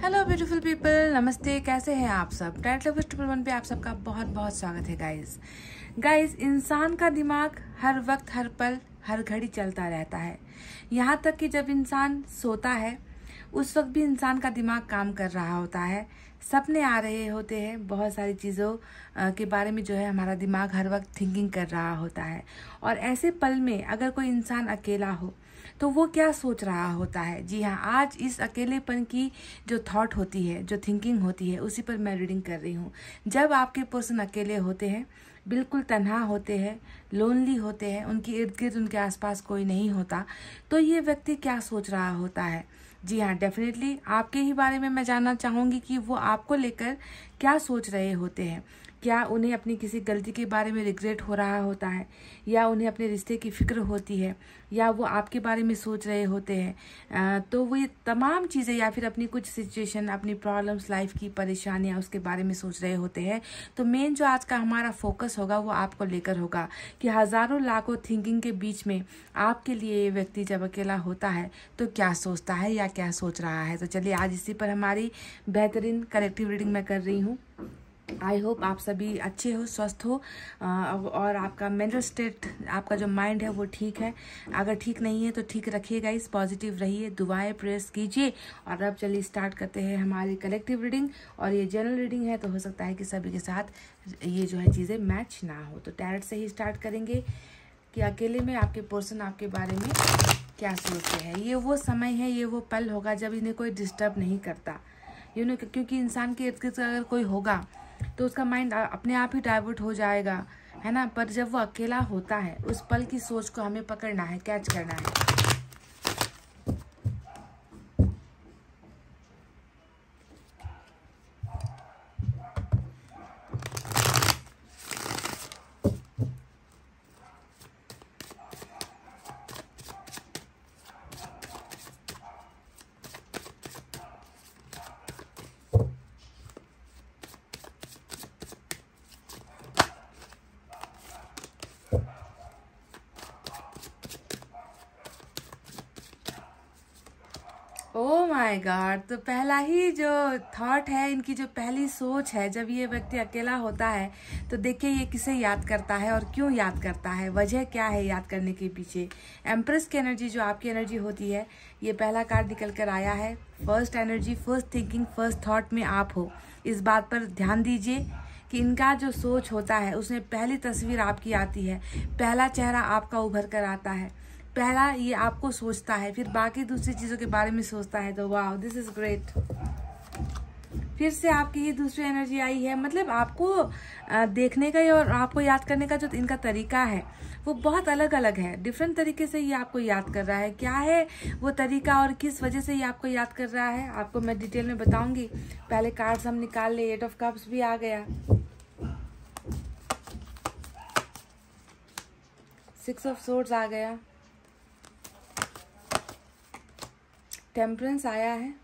hello beautiful people नमस्ते कैसे हैं आप सब टाइटल ट्रिपल वन पे आप सबका बहुत बहुत स्वागत है गाइस गाइस इंसान का दिमाग हर वक्त हर पल हर घड़ी चलता रहता है यहाँ तक कि जब इंसान सोता है उस वक्त भी इंसान का दिमाग काम कर रहा होता है सपने आ रहे होते हैं बहुत सारी चीज़ों के बारे में जो है हमारा दिमाग हर वक्त थिंकिंग कर रहा होता है और ऐसे पल में अगर कोई इंसान अकेला हो तो वो क्या सोच रहा होता है जी हाँ आज इस अकेलेपन की जो थॉट होती है जो थिंकिंग होती है उसी पर मैं रीडिंग कर रही हूँ जब आपके पर्सन अकेले होते हैं बिल्कुल तनहा होते हैं लोनली होते हैं उनके इर्द गिर्द उनके आसपास कोई नहीं होता तो ये व्यक्ति क्या सोच रहा होता है जी हाँ डेफिनेटली आपके ही बारे में मैं जानना चाहूँगी कि वो आपको लेकर क्या सोच रहे होते हैं क्या उन्हें अपनी किसी गलती के बारे में रिग्रेट हो रहा होता है या उन्हें अपने रिश्ते की फ़िक्र होती है या वो आपके बारे में सोच रहे होते हैं तो ये तमाम चीज़ें या फिर अपनी कुछ सिचुएशन अपनी प्रॉब्लम्स लाइफ की परेशानियाँ उसके बारे में सोच रहे होते हैं तो मेन जो आज का हमारा फोकस होगा वो आपको लेकर होगा कि हज़ारों लाखों थिंकिंग के बीच में आपके लिए ये व्यक्ति जब अकेला होता है तो क्या सोचता है या क्या सोच रहा है तो चलिए आज इसी पर हमारी बेहतरीन कलेक्टिव रीडिंग मैं कर रही हूँ आई होप आप सभी अच्छे हो स्वस्थ हो और आपका मेंटल स्टेट आपका जो माइंड है वो ठीक है अगर ठीक नहीं है तो ठीक रखिएगा इस पॉजिटिव रहिए दुआएं प्रेस कीजिए और अब चलिए स्टार्ट करते हैं हमारी कलेक्टिव रीडिंग और ये जनरल रीडिंग है तो हो सकता है कि सभी के साथ ये जो है चीज़ें मैच ना हो तो टैरट से ही स्टार्ट करेंगे कि अकेले में आपके पर्सन आपके बारे में क्या सोचते हैं ये वो समय है ये वो पल होगा जब इन्हें कोई डिस्टर्ब नहीं करता यू नो क्योंकि इंसान के इर्द गिर्द अगर कोई होगा तो उसका माइंड अपने आप ही डाइवर्ट हो जाएगा है ना पर जब वो अकेला होता है उस पल की सोच को हमें पकड़ना है कैच करना है माई गॉड तो पहला ही जो थॉट है इनकी जो पहली सोच है जब ये व्यक्ति अकेला होता है तो देखिए ये किसे याद करता है और क्यों याद करता है वजह क्या है याद करने के पीछे एम्प्रेस की एनर्जी जो आपकी एनर्जी होती है ये पहला कार्ड निकल कर आया है first energy first thinking first thought में आप हो इस बात पर ध्यान दीजिए कि इनका जो सोच होता है उसमें पहली तस्वीर आपकी आती है पहला चेहरा आपका उभर कर आता है पहला ये आपको सोचता है फिर बाकी दूसरी चीज़ों के बारे में सोचता है तो वाह दिस इज़ ग्रेट फिर से आपकी ये दूसरी एनर्जी आई है मतलब आपको देखने का और आपको याद करने का जो इनका तरीका है वो बहुत अलग अलग है डिफरेंट तरीके से ये आपको याद कर रहा है क्या है वो तरीका और किस वजह से ये आपको याद कर रहा है आपको मैं डिटेल में बताऊंगी पहले कार्ड्स हम निकाल ले एट ऑफ कप्स भी आ गया सिक्स ऑफ सोर्ड्स आ गया टेम्परेंस आया है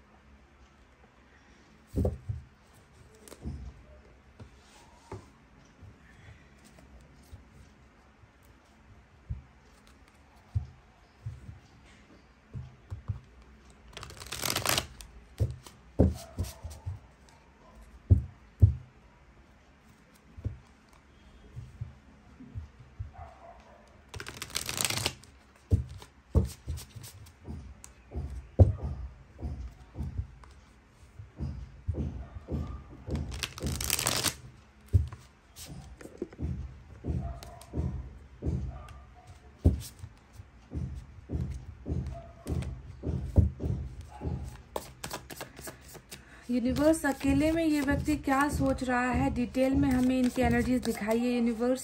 यूनिवर्स अकेले में ये व्यक्ति क्या सोच रहा है डिटेल में हमें इनकी एनर्जीज दिखाइए universe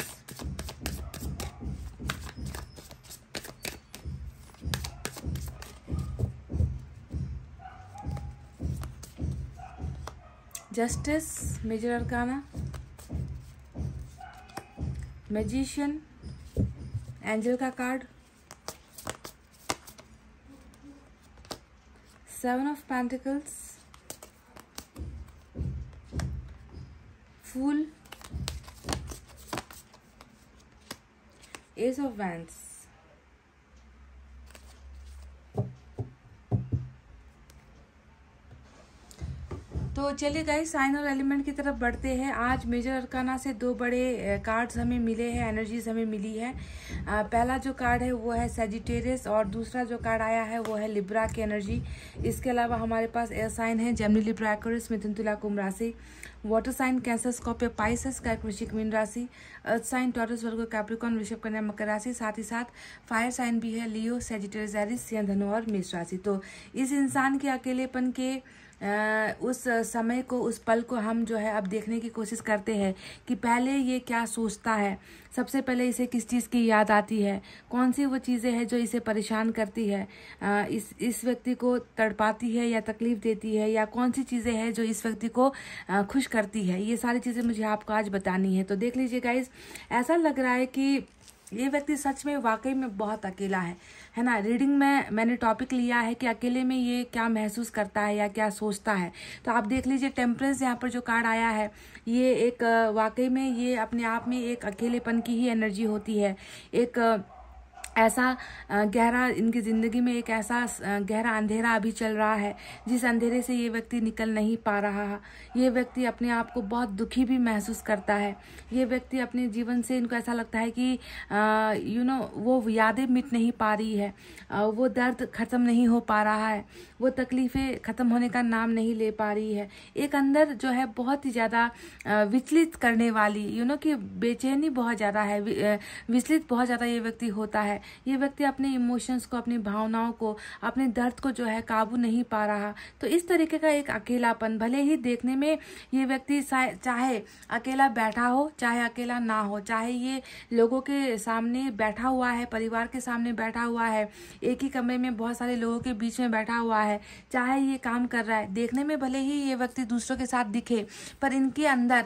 justice major arcana magician angel का card seven of pentacles fool ace of wands तो चलिए गए साइन और एलिमेंट की तरफ बढ़ते हैं आज मेजर अरकाना से दो बड़े कार्ड्स हमें मिले हैं एनर्जीज हमें मिली है पहला जो कार्ड है वो है सेजिटेरियस और दूसरा जो कार्ड आया है वो है लिब्रा की एनर्जी इसके अलावा हमारे पास एयर साइन है जेमनी लिब्रा एक्स मिथुन तुला कुंभ राशि water sign Cancer Scorpio Pisces का वृश्चिक मीन राशि अर्थ साइन टॉरस वर्ग कैप्रिकॉन ऋषभ कन्या मकर राशि साथ ही साथ फायर साइन भी है लियो सेजिटेरियस एरिस धनु और मेष राशि तो इस इंसान के अकेलेपन के उस समय को उस पल को हम जो है अब देखने की कोशिश करते हैं कि पहले ये क्या सोचता है सबसे पहले इसे किस चीज़ की याद आती है कौन सी वो चीज़ें हैं जो इसे परेशान करती है इस इस व्यक्ति को तड़पाती है या तकलीफ़ देती है या कौन सी चीज़ें हैं जो इस व्यक्ति को खुश करती है ये सारी चीज़ें मुझे आपको आज बतानी है तो देख लीजिए गाइज ऐसा लग रहा है कि ये व्यक्ति सच में वाकई में बहुत अकेला है है ना रीडिंग में मैंने टॉपिक लिया है कि अकेले में ये क्या महसूस करता है या क्या सोचता है तो आप देख लीजिए टेम्परेंस यहाँ पर जो कार्ड आया है ये एक वाकई में ये अपने आप में एक अकेलेपन की ही एनर्जी होती है एक ऐसा गहरा इनकी ज़िंदगी में एक ऐसा गहरा अंधेरा अभी चल रहा है जिस अंधेरे से ये व्यक्ति निकल नहीं पा रहा है ये व्यक्ति अपने आप को बहुत दुखी भी महसूस करता है ये व्यक्ति अपने जीवन से इनको ऐसा लगता है कि यू नो वो यादें मिट नहीं पा रही है आ, वो दर्द ख़त्म नहीं हो पा रहा है वो तकलीफ़ें ख़त्म होने का नाम नहीं ले पा रही है एक अंदर जो है बहुत ही ज़्यादा विचलित करने वाली यू नो कि बेचैनी बहुत ज़्यादा है विचलित बहुत ज़्यादा ये व्यक्ति होता है ये व्यक्ति अपने इमोशंस को अपनी भावनाओं को अपने दर्द को जो है काबू नहीं पा रहा तो इस तरीके का एक अकेलापन भले ही देखने में ये व्यक्ति चाहे अकेला बैठा हो चाहे अकेला ना हो चाहे ये लोगों के सामने बैठा हुआ है परिवार के सामने बैठा हुआ है एक ही कमरे में बहुत सारे लोगों के बीच में बैठा हुआ है चाहे ये काम कर रहा है देखने में भले ही ये व्यक्ति दूसरों के साथ दिखे पर इनके अंदर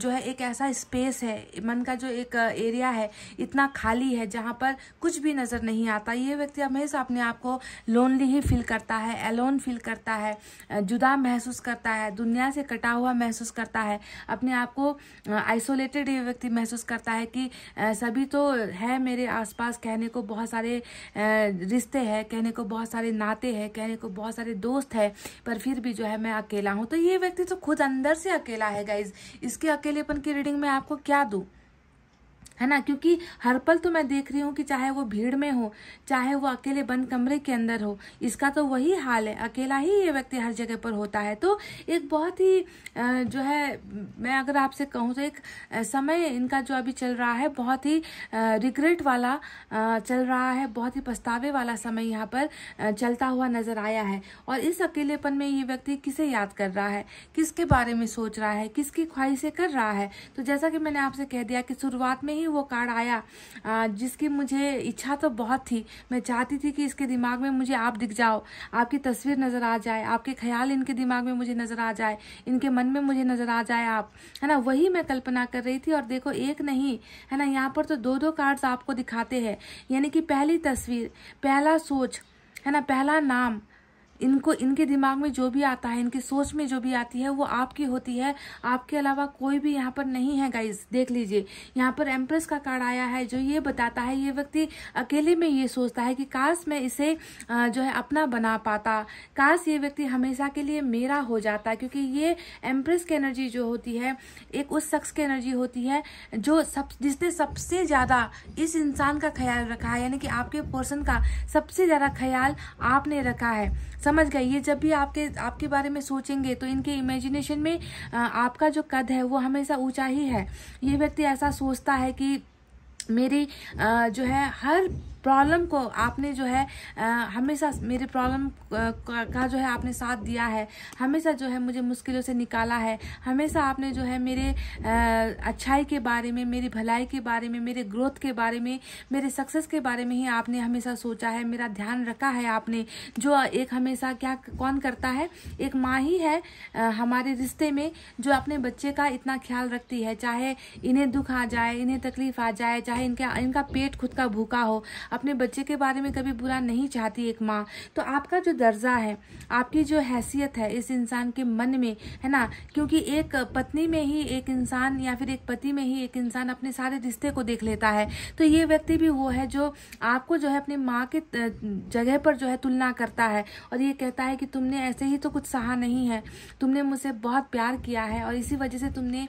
जो है एक ऐसा स्पेस है मन का जो एक एरिया है इतना खाली है जहाँ पर कुछ भी नज़र नहीं आता ये व्यक्ति हमेशा अपने आप को लोनली ही फील करता है एलोन फील करता है जुदा महसूस करता है दुनिया से कटा हुआ महसूस करता है अपने आप को आइसोलेटेड ये व्यक्ति महसूस करता है कि सभी तो है मेरे आसपास कहने को बहुत सारे रिश्ते हैं कहने को बहुत सारे नाते हैं कहने को बहुत सारे दोस्त है पर फिर भी जो है मैं अकेला हूँ तो ये व्यक्ति तो खुद अंदर से अकेला है गाइज इसके अकेलेपन की रीडिंग में आपको क्या दूँ है ना क्योंकि हर पल तो मैं देख रही हूँ कि चाहे वो भीड़ में हो चाहे वो अकेले बंद कमरे के अंदर हो इसका तो वही हाल है अकेला ही ये व्यक्ति हर जगह पर होता है तो एक बहुत ही जो है मैं अगर आपसे कहूँ तो एक समय इनका जो अभी चल रहा है बहुत ही रिग्रेट वाला चल रहा है बहुत ही पछतावे वाला समय यहाँ पर चलता हुआ नजर आया है और इस अकेलेपन में ये व्यक्ति किसे याद कर रहा है किसके बारे में सोच रहा है किसकी ख्वाहिशें कर रहा है तो जैसा कि मैंने आपसे कह दिया कि शुरुआत में ही वो कार्ड आया जिसकी मुझे इच्छा तो बहुत थी मैं चाहती थी कि इसके दिमाग में मुझे आप दिख जाओ आपकी तस्वीर नज़र आ जाए आपके ख्याल इनके दिमाग में मुझे नज़र आ जाए इनके मन में मुझे नज़र आ जाए आप है ना वही मैं कल्पना कर रही थी और देखो एक नहीं है ना यहाँ पर तो दो दो कार्ड्स आपको दिखाते हैं यानी कि पहली तस्वीर पहला सोच है ना पहला नाम इनको इनके दिमाग में जो भी आता है इनकी सोच में जो भी आती है वो आपकी होती है आपके अलावा कोई भी यहाँ पर नहीं है गाइज देख लीजिए यहाँ पर एम्प्रेस का कार्ड आया है जो ये बताता है ये व्यक्ति अकेले में ये सोचता है कि काश मैं इसे जो है अपना बना पाता काश ये व्यक्ति हमेशा के लिए मेरा हो जाता क्योंकि ये एम्प्रेस की एनर्जी जो होती है एक उस शख्स की एनर्जी होती है जो सब जिसने सबसे ज़्यादा इस इंसान का ख्याल रखा है यानी कि आपके पर्सन का सबसे ज़्यादा ख्याल आपने रखा है सब समझ गए ये जब भी आपके आपके बारे में सोचेंगे तो इनके इमेजिनेशन में आपका जो कद है वो हमेशा ऊंचा ही है ये व्यक्ति ऐसा सोचता है कि मेरी जो है हर प्रॉब्लम को आपने जो है हमेशा मेरे प्रॉब्लम का जो है आपने साथ दिया है हमेशा जो है मुझे मुश्किलों से निकाला है हमेशा आपने जो है मेरे अच्छाई के बारे में मेरी भलाई के बारे में मेरे ग्रोथ के बारे में मेरे सक्सेस के बारे में ही आपने हमेशा सोचा है मेरा ध्यान रखा है आपने जो एक हमेशा क्या कौन करता है एक माँ ही है हमारे रिश्ते में जो अपने बच्चे का इतना ख्याल रखती है चाहे इन्हें दुख आ जाए इन्हें तकलीफ आ जाए चाहे इनका इनका पेट खुद का भूखा हो अपने बच्चे के बारे में कभी बुरा नहीं चाहती एक माँ तो आपका जो दर्जा है आपकी जो हैसियत है इस इंसान के मन में है ना क्योंकि एक पत्नी में ही एक इंसान या फिर एक पति में ही एक इंसान अपने सारे रिश्ते को देख लेता है तो ये व्यक्ति भी वो है जो आपको जो है अपनी माँ के जगह पर जो है तुलना करता है और ये कहता है कि तुमने ऐसे ही तो कुछ सहा नहीं है तुमने मुझसे बहुत प्यार किया है और इसी वजह से तुमने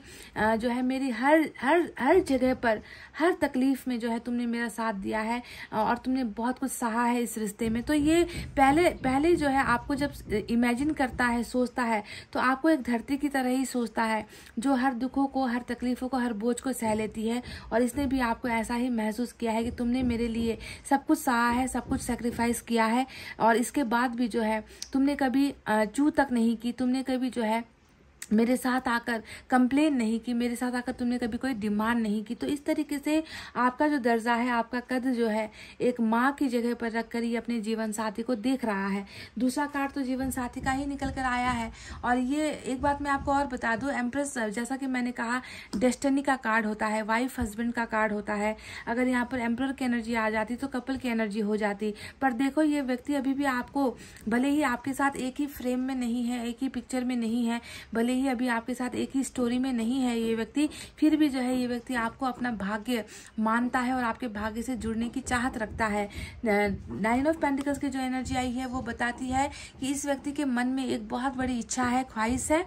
जो है मेरी हर हर हर जगह पर हर तकलीफ में जो है तुमने मेरा साथ दिया है और तुमने बहुत कुछ सहा है इस रिश्ते में तो ये पहले पहले जो है आपको जब इमेजिन करता है सोचता है तो आपको एक धरती की तरह ही सोचता है जो हर दुखों को हर तकलीफ़ों को हर बोझ को सह लेती है और इसने भी आपको ऐसा ही महसूस किया है कि तुमने मेरे लिए सब कुछ सहा है सब कुछ सेक्रीफाइस किया है और इसके बाद भी जो है तुमने कभी चू तक नहीं की तुमने कभी जो है मेरे साथ आकर कंप्लेन नहीं की मेरे साथ आकर तुमने कभी कोई डिमांड नहीं की तो इस तरीके से आपका जो दर्जा है आपका कद जो है एक माँ की जगह पर रख कर ये अपने जीवन साथी को देख रहा है दूसरा कार्ड तो जीवन साथी का ही निकल कर आया है और ये एक बात मैं आपको और बता दूँ एम्प्रेस जैसा कि मैंने कहा डेस्टनी का कार्ड होता है वाइफ हस्बैंड का कार्ड होता है अगर यहाँ पर एम्प्रर की एनर्जी आ जाती तो कपल की एनर्जी हो जाती पर देखो ये व्यक्ति अभी भी आपको भले ही आपके साथ एक ही फ्रेम में नहीं है एक ही पिक्चर में नहीं है भले ही ही अभी आपके साथ एक ही स्टोरी में नहीं है ये व्यक्ति फिर भी जो है ये व्यक्ति आपको अपना भाग्य मानता है और आपके भाग्य से जुड़ने की चाहत रखता है नाइन ऑफ पेंटिकल्स की जो एनर्जी आई है वो बताती है कि इस व्यक्ति के मन में एक बहुत बड़ी इच्छा है ख्वाहिश है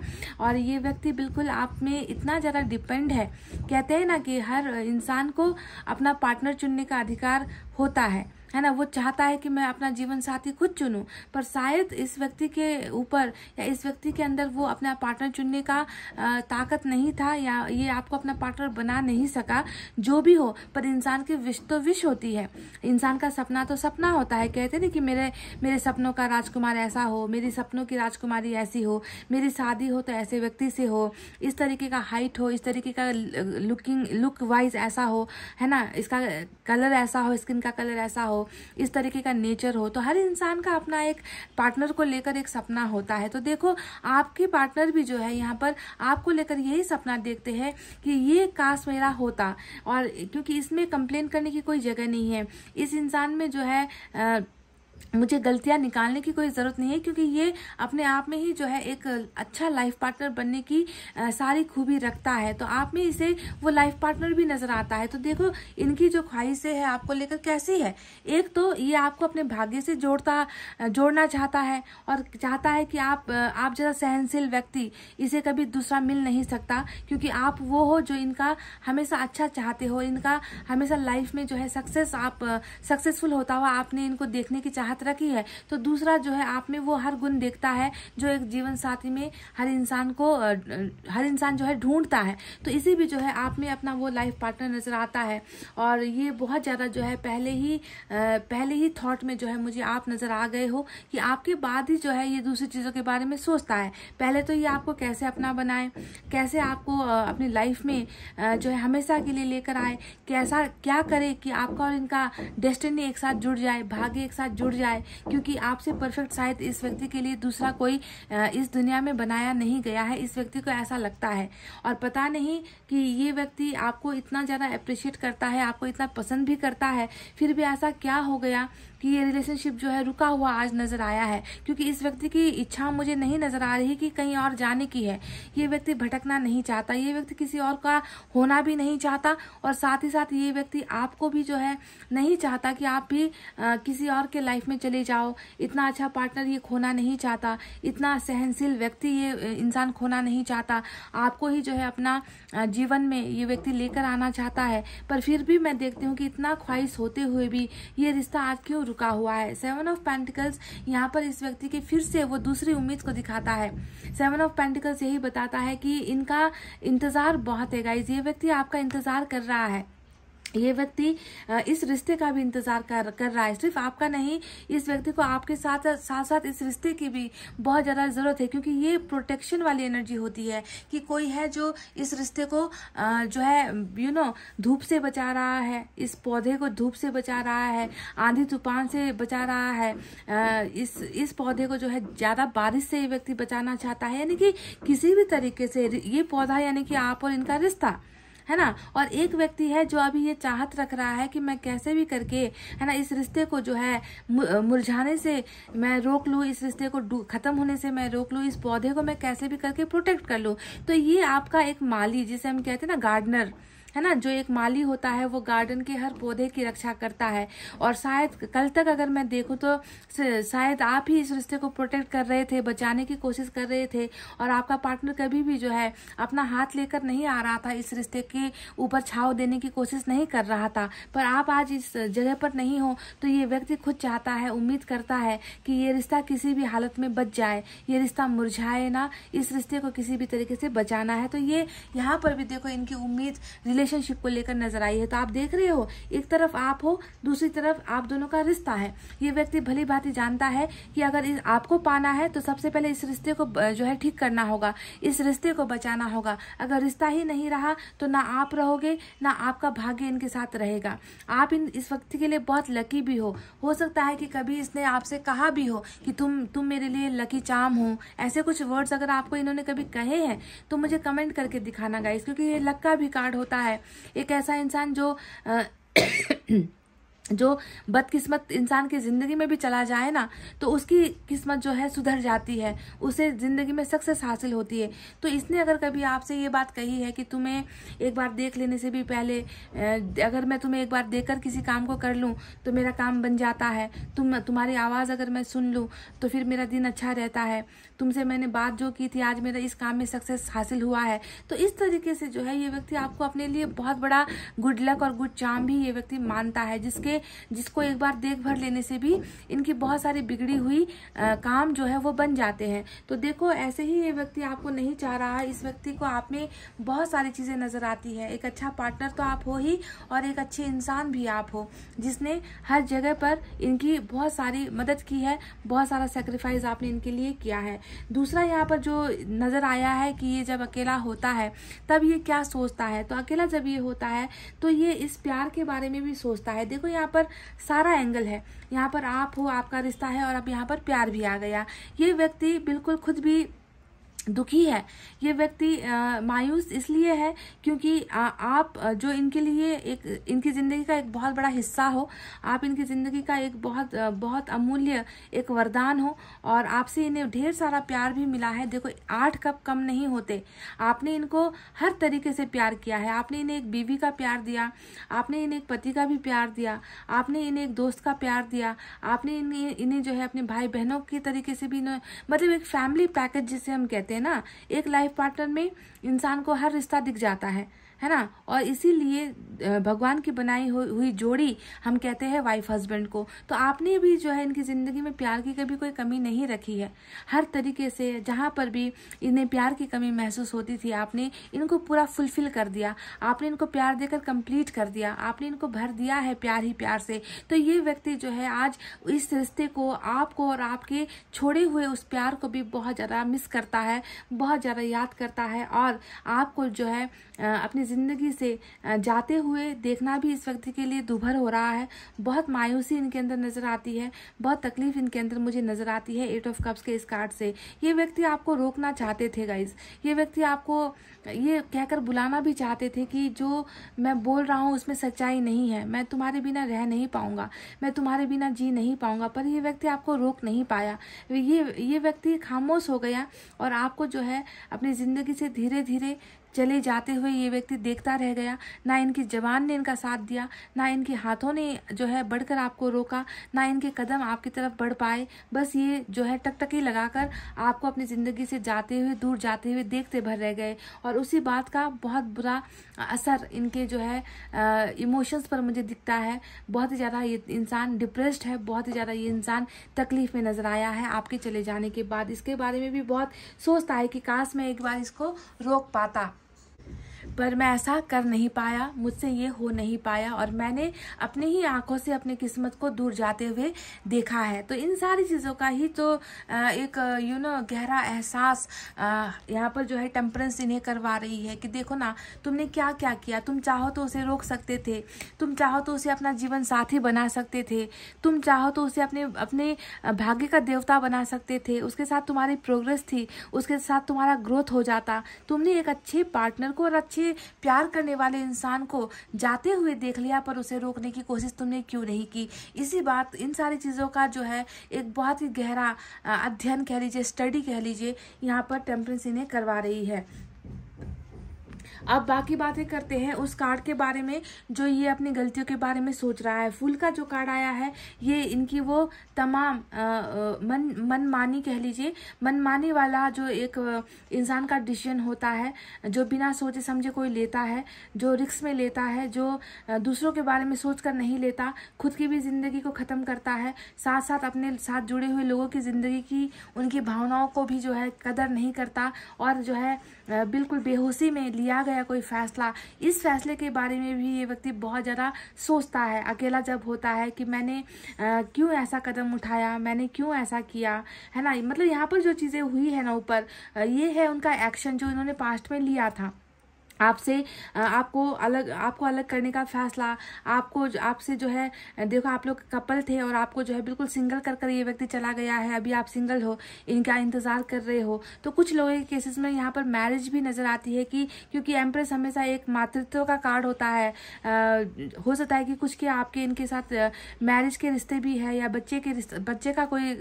और ये व्यक्ति बिल्कुल आप में इतना ज़्यादा डिपेंड है कहते हैं ना कि हर इंसान को अपना पार्टनर चुनने का अधिकार होता है है ना वो चाहता है कि मैं अपना जीवन साथी खुद चुनूं पर शायद इस व्यक्ति के ऊपर या इस व्यक्ति के अंदर वो अपना पार्टनर चुनने का ताकत नहीं था या ये आपको अपना पार्टनर बना नहीं सका जो भी हो पर इंसान की विश तो विश होती है इंसान का सपना तो सपना होता है कहते ना कि मेरे मेरे सपनों का राजकुमार ऐसा हो मेरी सपनों की राजकुमारी ऐसी हो मेरी शादी हो तो ऐसे व्यक्ति से हो इस तरीके का हाइट हो इस तरीके का लुकिंग लुक वाइज ऐसा हो है ना इसका कलर ऐसा हो स्किन का कलर ऐसा हो इस तरीके का नेचर हो तो हर इंसान का अपना एक पार्टनर को लेकर एक सपना होता है तो देखो आपके पार्टनर भी जो है यहाँ पर आपको लेकर यही सपना देखते हैं कि ये काश मेरा होता और क्योंकि इसमें कंप्लेन करने की कोई जगह नहीं है इस इंसान में जो है आ, मुझे गलतियां निकालने की कोई ज़रूरत नहीं है क्योंकि ये अपने आप में ही जो है एक अच्छा लाइफ पार्टनर बनने की सारी खूबी रखता है तो आप में इसे वो लाइफ पार्टनर भी नज़र आता है तो देखो इनकी जो ख्वाहिशें हैं आपको लेकर कैसी है एक तो ये आपको अपने भाग्य से जोड़ता जोड़ना चाहता है और चाहता है कि आप आप जरा सहनशील व्यक्ति इसे कभी दूसरा मिल नहीं सकता क्योंकि आप वो हो जो इनका हमेशा अच्छा चाहते हो इनका हमेशा लाइफ में जो है सक्सेस आप सक्सेसफुल होता हुआ आपने इनको देखने की चाह चाहत रखी है तो दूसरा जो है आप में वो हर गुण देखता है जो एक जीवन साथी में हर इंसान को हर इंसान जो है ढूंढता है तो इसी भी जो है आप में अपना वो लाइफ पार्टनर नजर आता है और ये बहुत ज़्यादा जो है पहले ही पहले ही थॉट में जो है मुझे आप नज़र आ गए हो कि आपके बाद ही जो है ये दूसरी चीज़ों के बारे में सोचता है पहले तो ये आपको कैसे अपना बनाए कैसे आपको अपनी लाइफ में जो है हमेशा के लिए लेकर आए कैसा क्या करे कि आपका और इनका डेस्टिनी एक साथ जुड़ जाए भाग्य एक साथ जुड़ जाए क्योंकि आपसे परफेक्ट शायद इस व्यक्ति के लिए दूसरा कोई इस दुनिया में बनाया नहीं गया है इस व्यक्ति को ऐसा लगता है और पता नहीं कि ये व्यक्ति आपको इतना ज़्यादा अप्रिशिएट करता है आपको इतना पसंद भी करता है फिर भी ऐसा क्या हो गया कि ये रिलेशनशिप जो है रुका हुआ आज नजर आया है क्योंकि इस व्यक्ति की इच्छा मुझे नहीं नजर आ रही कि कहीं और जाने की है ये व्यक्ति भटकना नहीं चाहता ये व्यक्ति किसी और का होना भी नहीं चाहता और साथ ही साथ ये व्यक्ति आपको भी जो है नहीं चाहता कि आप भी आ, किसी और के लाइफ में चले जाओ इतना अच्छा पार्टनर ये खोना नहीं चाहता इतना सहनशील व्यक्ति ये इंसान खोना नहीं चाहता आपको ही जो है अपना जीवन में ये व्यक्ति लेकर आना चाहता है पर फिर भी मैं देखती हूँ कि इतना ख्वाहिश होते हुए भी ये रिश्ता आज क्यों चुका हुआ है सेवन ऑफ पेंटिकल्स यहाँ पर इस व्यक्ति की फिर से वो दूसरी उम्मीद को दिखाता है सेवन ऑफ पेंटिकल्स यही बताता है कि इनका इंतज़ार बहुत है गाइज ये व्यक्ति आपका इंतज़ार कर रहा है ये व्यक्ति इस रिश्ते का भी इंतजार कर कर रहा है सिर्फ आपका नहीं इस व्यक्ति को आपके साथ साथ साथ इस रिश्ते की भी बहुत ज़्यादा ज़रूरत है क्योंकि ये प्रोटेक्शन वाली एनर्जी होती है कि कोई है जो इस रिश्ते को जो है यू नो धूप से बचा रहा है इस पौधे को धूप से बचा रहा है आंधी तूफान से बचा रहा है इस इस पौधे को जो है ज़्यादा बारिश से ये व्यक्ति बचाना चाहता है यानी कि किसी भी तरीके से ये पौधा यानी कि आप और इनका रिश्ता है ना और एक व्यक्ति है जो अभी ये चाहत रख रहा है कि मैं कैसे भी करके है ना इस रिश्ते को जो है मुरझाने से मैं रोक लूँ इस रिश्ते को खत्म होने से मैं रोक लूँ इस पौधे को मैं कैसे भी करके प्रोटेक्ट कर लूँ तो ये आपका एक माली जिसे हम कहते हैं ना गार्डनर है ना जो एक माली होता है वो गार्डन के हर पौधे की रक्षा करता है और शायद कल तक अगर मैं देखूँ तो शायद आप ही इस रिश्ते को प्रोटेक्ट कर रहे थे बचाने की कोशिश कर रहे थे और आपका पार्टनर कभी भी जो है अपना हाथ लेकर नहीं आ रहा था इस रिश्ते के ऊपर छाव देने की कोशिश नहीं कर रहा था पर आप आज इस जगह पर नहीं हो तो ये व्यक्ति खुद चाहता है उम्मीद करता है कि ये रिश्ता किसी भी हालत में बच जाए ये रिश्ता मुरझाए ना इस रिश्ते को किसी भी तरीके से बचाना है तो ये यहाँ पर भी देखो इनकी उम्मीद रिले रिलेशनशिप को लेकर नजर आई है तो आप देख रहे हो एक तरफ आप हो दूसरी तरफ आप दोनों का रिश्ता है ये व्यक्ति भली भांति जानता है कि अगर आपको पाना है तो सबसे पहले इस रिश्ते को जो है ठीक करना होगा इस रिश्ते को बचाना होगा अगर रिश्ता ही नहीं रहा तो ना आप रहोगे ना आपका भाग्य इनके साथ रहेगा आप इन इस व्यक्ति के लिए बहुत लकी भी हो हो सकता है कि कभी इसने आपसे कहा भी हो कि तुम तुम मेरे लिए लकी चाम हो ऐसे कुछ वर्ड्स अगर आपको इन्होंने कभी कहे हैं तो मुझे कमेंट करके दिखाना गाइस क्योंकि ये लक का भी कार्ड होता है है एक ऐसा इंसान जो जो बदकिस्मत इंसान की ज़िंदगी में भी चला जाए ना तो उसकी किस्मत जो है सुधर जाती है उसे ज़िंदगी में सक्सेस हासिल होती है तो इसने अगर कभी आपसे ये बात कही है कि तुम्हें एक बार देख लेने से भी पहले अगर मैं तुम्हें एक बार देखकर किसी काम को कर लूँ तो मेरा काम बन जाता है तुम तुम्हारी आवाज़ अगर मैं सुन लूँ तो फिर मेरा दिन अच्छा रहता है तुमसे मैंने बात जो की थी आज मेरा इस काम में सक्सेस हासिल हुआ है तो इस तरीके से जो है ये व्यक्ति आपको अपने लिए बहुत बड़ा गुड लक और गुड चाम भी ये व्यक्ति मानता है जिसके जिसको एक बार देख भर लेने से भी इनकी बहुत सारी बिगड़ी हुई आ, काम जो है वो बन जाते हैं तो देखो ऐसे ही ये व्यक्ति आपको नहीं चाह रहा है इस व्यक्ति को आप में बहुत सारी चीज़ें नज़र आती है एक अच्छा पार्टनर तो आप हो ही और एक अच्छे इंसान भी आप हो जिसने हर जगह पर इनकी बहुत सारी मदद की है बहुत सारा सेक्रीफाइस आपने इनके लिए किया है दूसरा यहाँ पर जो नज़र आया है कि ये जब अकेला होता है तब ये क्या सोचता है तो अकेला जब ये होता है तो ये इस प्यार के बारे में भी सोचता है देखो यहाँ यहाँ पर सारा एंगल है यहाँ पर आप हो आपका रिश्ता है और अब यहाँ पर प्यार भी आ गया ये व्यक्ति बिल्कुल खुद भी दुखी है ये व्यक्ति मायूस इसलिए है क्योंकि आ, आप जो इनके लिए एक इनकी ज़िंदगी का एक बहुत बड़ा हिस्सा हो आप इनकी ज़िंदगी का एक बहुत बहुत अमूल्य एक वरदान हो और आपसे इन्हें ढेर सारा प्यार भी मिला है देखो आठ कप कम नहीं होते आपने इनको हर तरीके से प्यार किया है आपने इन्हें एक बीवी का प्यार दिया आपने इन्हें एक पति का भी प्यार दिया आपने इन्हें एक दोस्त का प्यार दिया आपने इन्हें इन्हें जो है अपने भाई बहनों के तरीके से भी मतलब एक फैमिली पैकेज जिसे हम कहते हैं हैं ना एक लाइफ पार्टनर में इंसान को हर रिश्ता दिख जाता है है ना और इसीलिए भगवान की बनाई हुई जोड़ी हम कहते हैं वाइफ हस्बैंड को तो आपने भी जो है इनकी ज़िंदगी में प्यार की कभी कोई कमी नहीं रखी है हर तरीके से जहाँ पर भी इन्हें प्यार की कमी महसूस होती थी आपने इनको पूरा फुलफिल कर दिया आपने इनको प्यार देकर कंप्लीट कर दिया आपने इनको भर दिया है प्यार ही प्यार से तो ये व्यक्ति जो है आज इस रिश्ते को आपको और आपके छोड़े हुए उस प्यार को भी बहुत ज़्यादा मिस करता है बहुत ज़्यादा याद करता है और आपको जो है अपनी ज़िंदगी से जाते हुए देखना भी इस व्यक्ति के लिए दुभर हो रहा है बहुत मायूसी इनके अंदर नज़र आती है बहुत तकलीफ इनके अंदर मुझे नज़र आती है एट ऑफ कप्स के इस कार्ड से ये व्यक्ति आपको रोकना चाहते थे गाइज ये व्यक्ति आपको ये कहकर बुलाना भी चाहते थे कि जो मैं बोल रहा हूँ उसमें सच्चाई नहीं है मैं तुम्हारे बिना रह नहीं पाऊँगा मैं तुम्हारे बिना जी नहीं पाऊँगा पर ये व्यक्ति आपको रोक नहीं पाया ये ये व्यक्ति खामोश हो गया और आपको जो है अपनी ज़िंदगी से धीरे धीरे चले जाते हुए ये व्यक्ति देखता रह गया ना इनकी जवान ने इनका साथ दिया ना इनके हाथों ने जो है बढ़कर आपको रोका ना इनके कदम आपकी तरफ बढ़ पाए बस ये जो है टकटकी लगाकर आपको अपनी ज़िंदगी से जाते हुए दूर जाते हुए देखते भर रह गए और उसी बात का बहुत बुरा असर इनके जो है इमोशंस पर मुझे दिखता है बहुत ही ज़्यादा ये इंसान डिप्रेस्ड है बहुत ही ज़्यादा ये इंसान तकलीफ में नज़र आया है आपके चले जाने के बाद इसके बारे में भी बहुत सोचता है कि काश मैं एक बार इसको रोक पाता पर मैं ऐसा कर नहीं पाया मुझसे ये हो नहीं पाया और मैंने अपने ही आंखों से अपनी किस्मत को दूर जाते हुए देखा है तो इन सारी चीज़ों का ही तो एक यू नो गहरा एहसास यहाँ पर जो है टेम्परेंस इन्हें करवा रही है कि देखो ना तुमने क्या क्या किया तुम चाहो तो उसे रोक सकते थे तुम चाहो तो उसे अपना जीवन साथी बना सकते थे तुम चाहो तो उसे अपने अपने भाग्य का देवता बना सकते थे उसके साथ तुम्हारी प्रोग्रेस थी उसके साथ तुम्हारा ग्रोथ हो जाता तुमने एक अच्छे पार्टनर को और अच्छे प्यार करने वाले इंसान को जाते हुए देख लिया पर उसे रोकने की कोशिश तुमने क्यों नहीं की इसी बात इन सारी चीज़ों का जो है एक बहुत ही गहरा अध्ययन कह लीजिए स्टडी कह लीजिए यहाँ पर टेम्परेंसी ने करवा रही है अब बाकी बातें करते हैं उस कार्ड के बारे में जो ये अपनी गलतियों के बारे में सोच रहा है फूल का जो कार्ड आया है ये इनकी वो तमाम मन मनमानी कह लीजिए मनमानी वाला जो एक इंसान का डिसीजन होता है जो बिना सोचे समझे कोई लेता है जो रिक्स में लेता है जो दूसरों के बारे में सोच कर नहीं लेता खुद की भी ज़िंदगी को ख़त्म करता है साथ साथ अपने साथ जुड़े हुए लोगों की ज़िंदगी की उनकी भावनाओं को भी जो है कदर नहीं करता और जो है बिल्कुल बेहोशी में लिया गया कोई फैसला इस फैसले के बारे में भी ये व्यक्ति बहुत ज़्यादा सोचता है अकेला जब होता है कि मैंने क्यों ऐसा कदम उठाया मैंने क्यों ऐसा किया है ना मतलब यहाँ पर जो चीज़ें हुई है ना ऊपर ये है उनका एक्शन जो इन्होंने पास्ट में लिया था आपसे आपको अलग आपको अलग करने का फैसला आपको आपसे जो है देखो आप लोग कपल थे और आपको जो है बिल्कुल सिंगल कर कर ये व्यक्ति चला गया है अभी आप सिंगल हो इनका इंतज़ार कर रहे हो तो कुछ लोगों के केसेस में यहाँ पर मैरिज भी नज़र आती है कि क्योंकि एम्प्रेस हमेशा एक मातृत्व का कार्ड होता है आ, हो सकता है कि कुछ के आपके इनके साथ मैरिज के रिश्ते भी है या बच्चे के रिश्ते बच्चे का कोई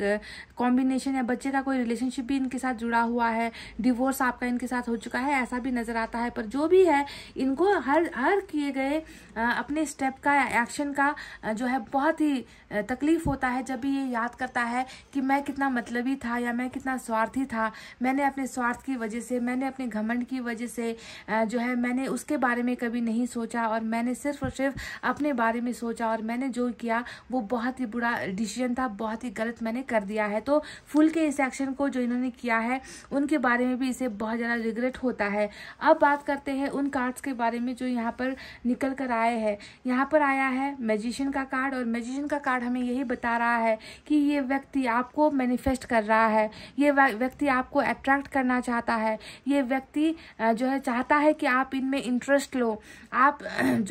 कॉम्बिनेशन या बच्चे का कोई रिलेशनशिप भी इनके साथ जुड़ा हुआ है डिवोर्स आपका इनके साथ हो चुका है ऐसा भी नज़र आता है पर जो भी है इनको हर हर किए गए अपने स्टेप का एक्शन का जो है बहुत ही तकलीफ होता है जब भी ये याद करता है कि मैं कितना मतलबी था या मैं कितना स्वार्थी था मैंने अपने स्वार्थ की वजह से मैंने अपने घमंड की वजह से जो है मैंने उसके बारे में कभी नहीं सोचा और मैंने सिर्फ और सिर्फ अपने बारे में सोचा और मैंने जो किया वो बहुत ही बुरा डिसीजन था बहुत ही गलत मैंने कर दिया है तो फुल के इस एक्शन को जो इन्होंने किया है उनके बारे में भी इसे बहुत ज़्यादा रिग्रेट होता है अब बात करते हैं उन कार्ड्स के बारे में जो यहाँ पर निकल कर आए हैं यहाँ पर आया है मैजिशियन का कार्ड और मैजिशियन का कार्ड हमें यही बता रहा है कि ये व्यक्ति आपको मैनिफेस्ट कर रहा है ये व्यक्ति आपको अट्रैक्ट करना चाहता है ये व्यक्ति जो है चाहता है कि आप इनमें इंटरेस्ट लो आप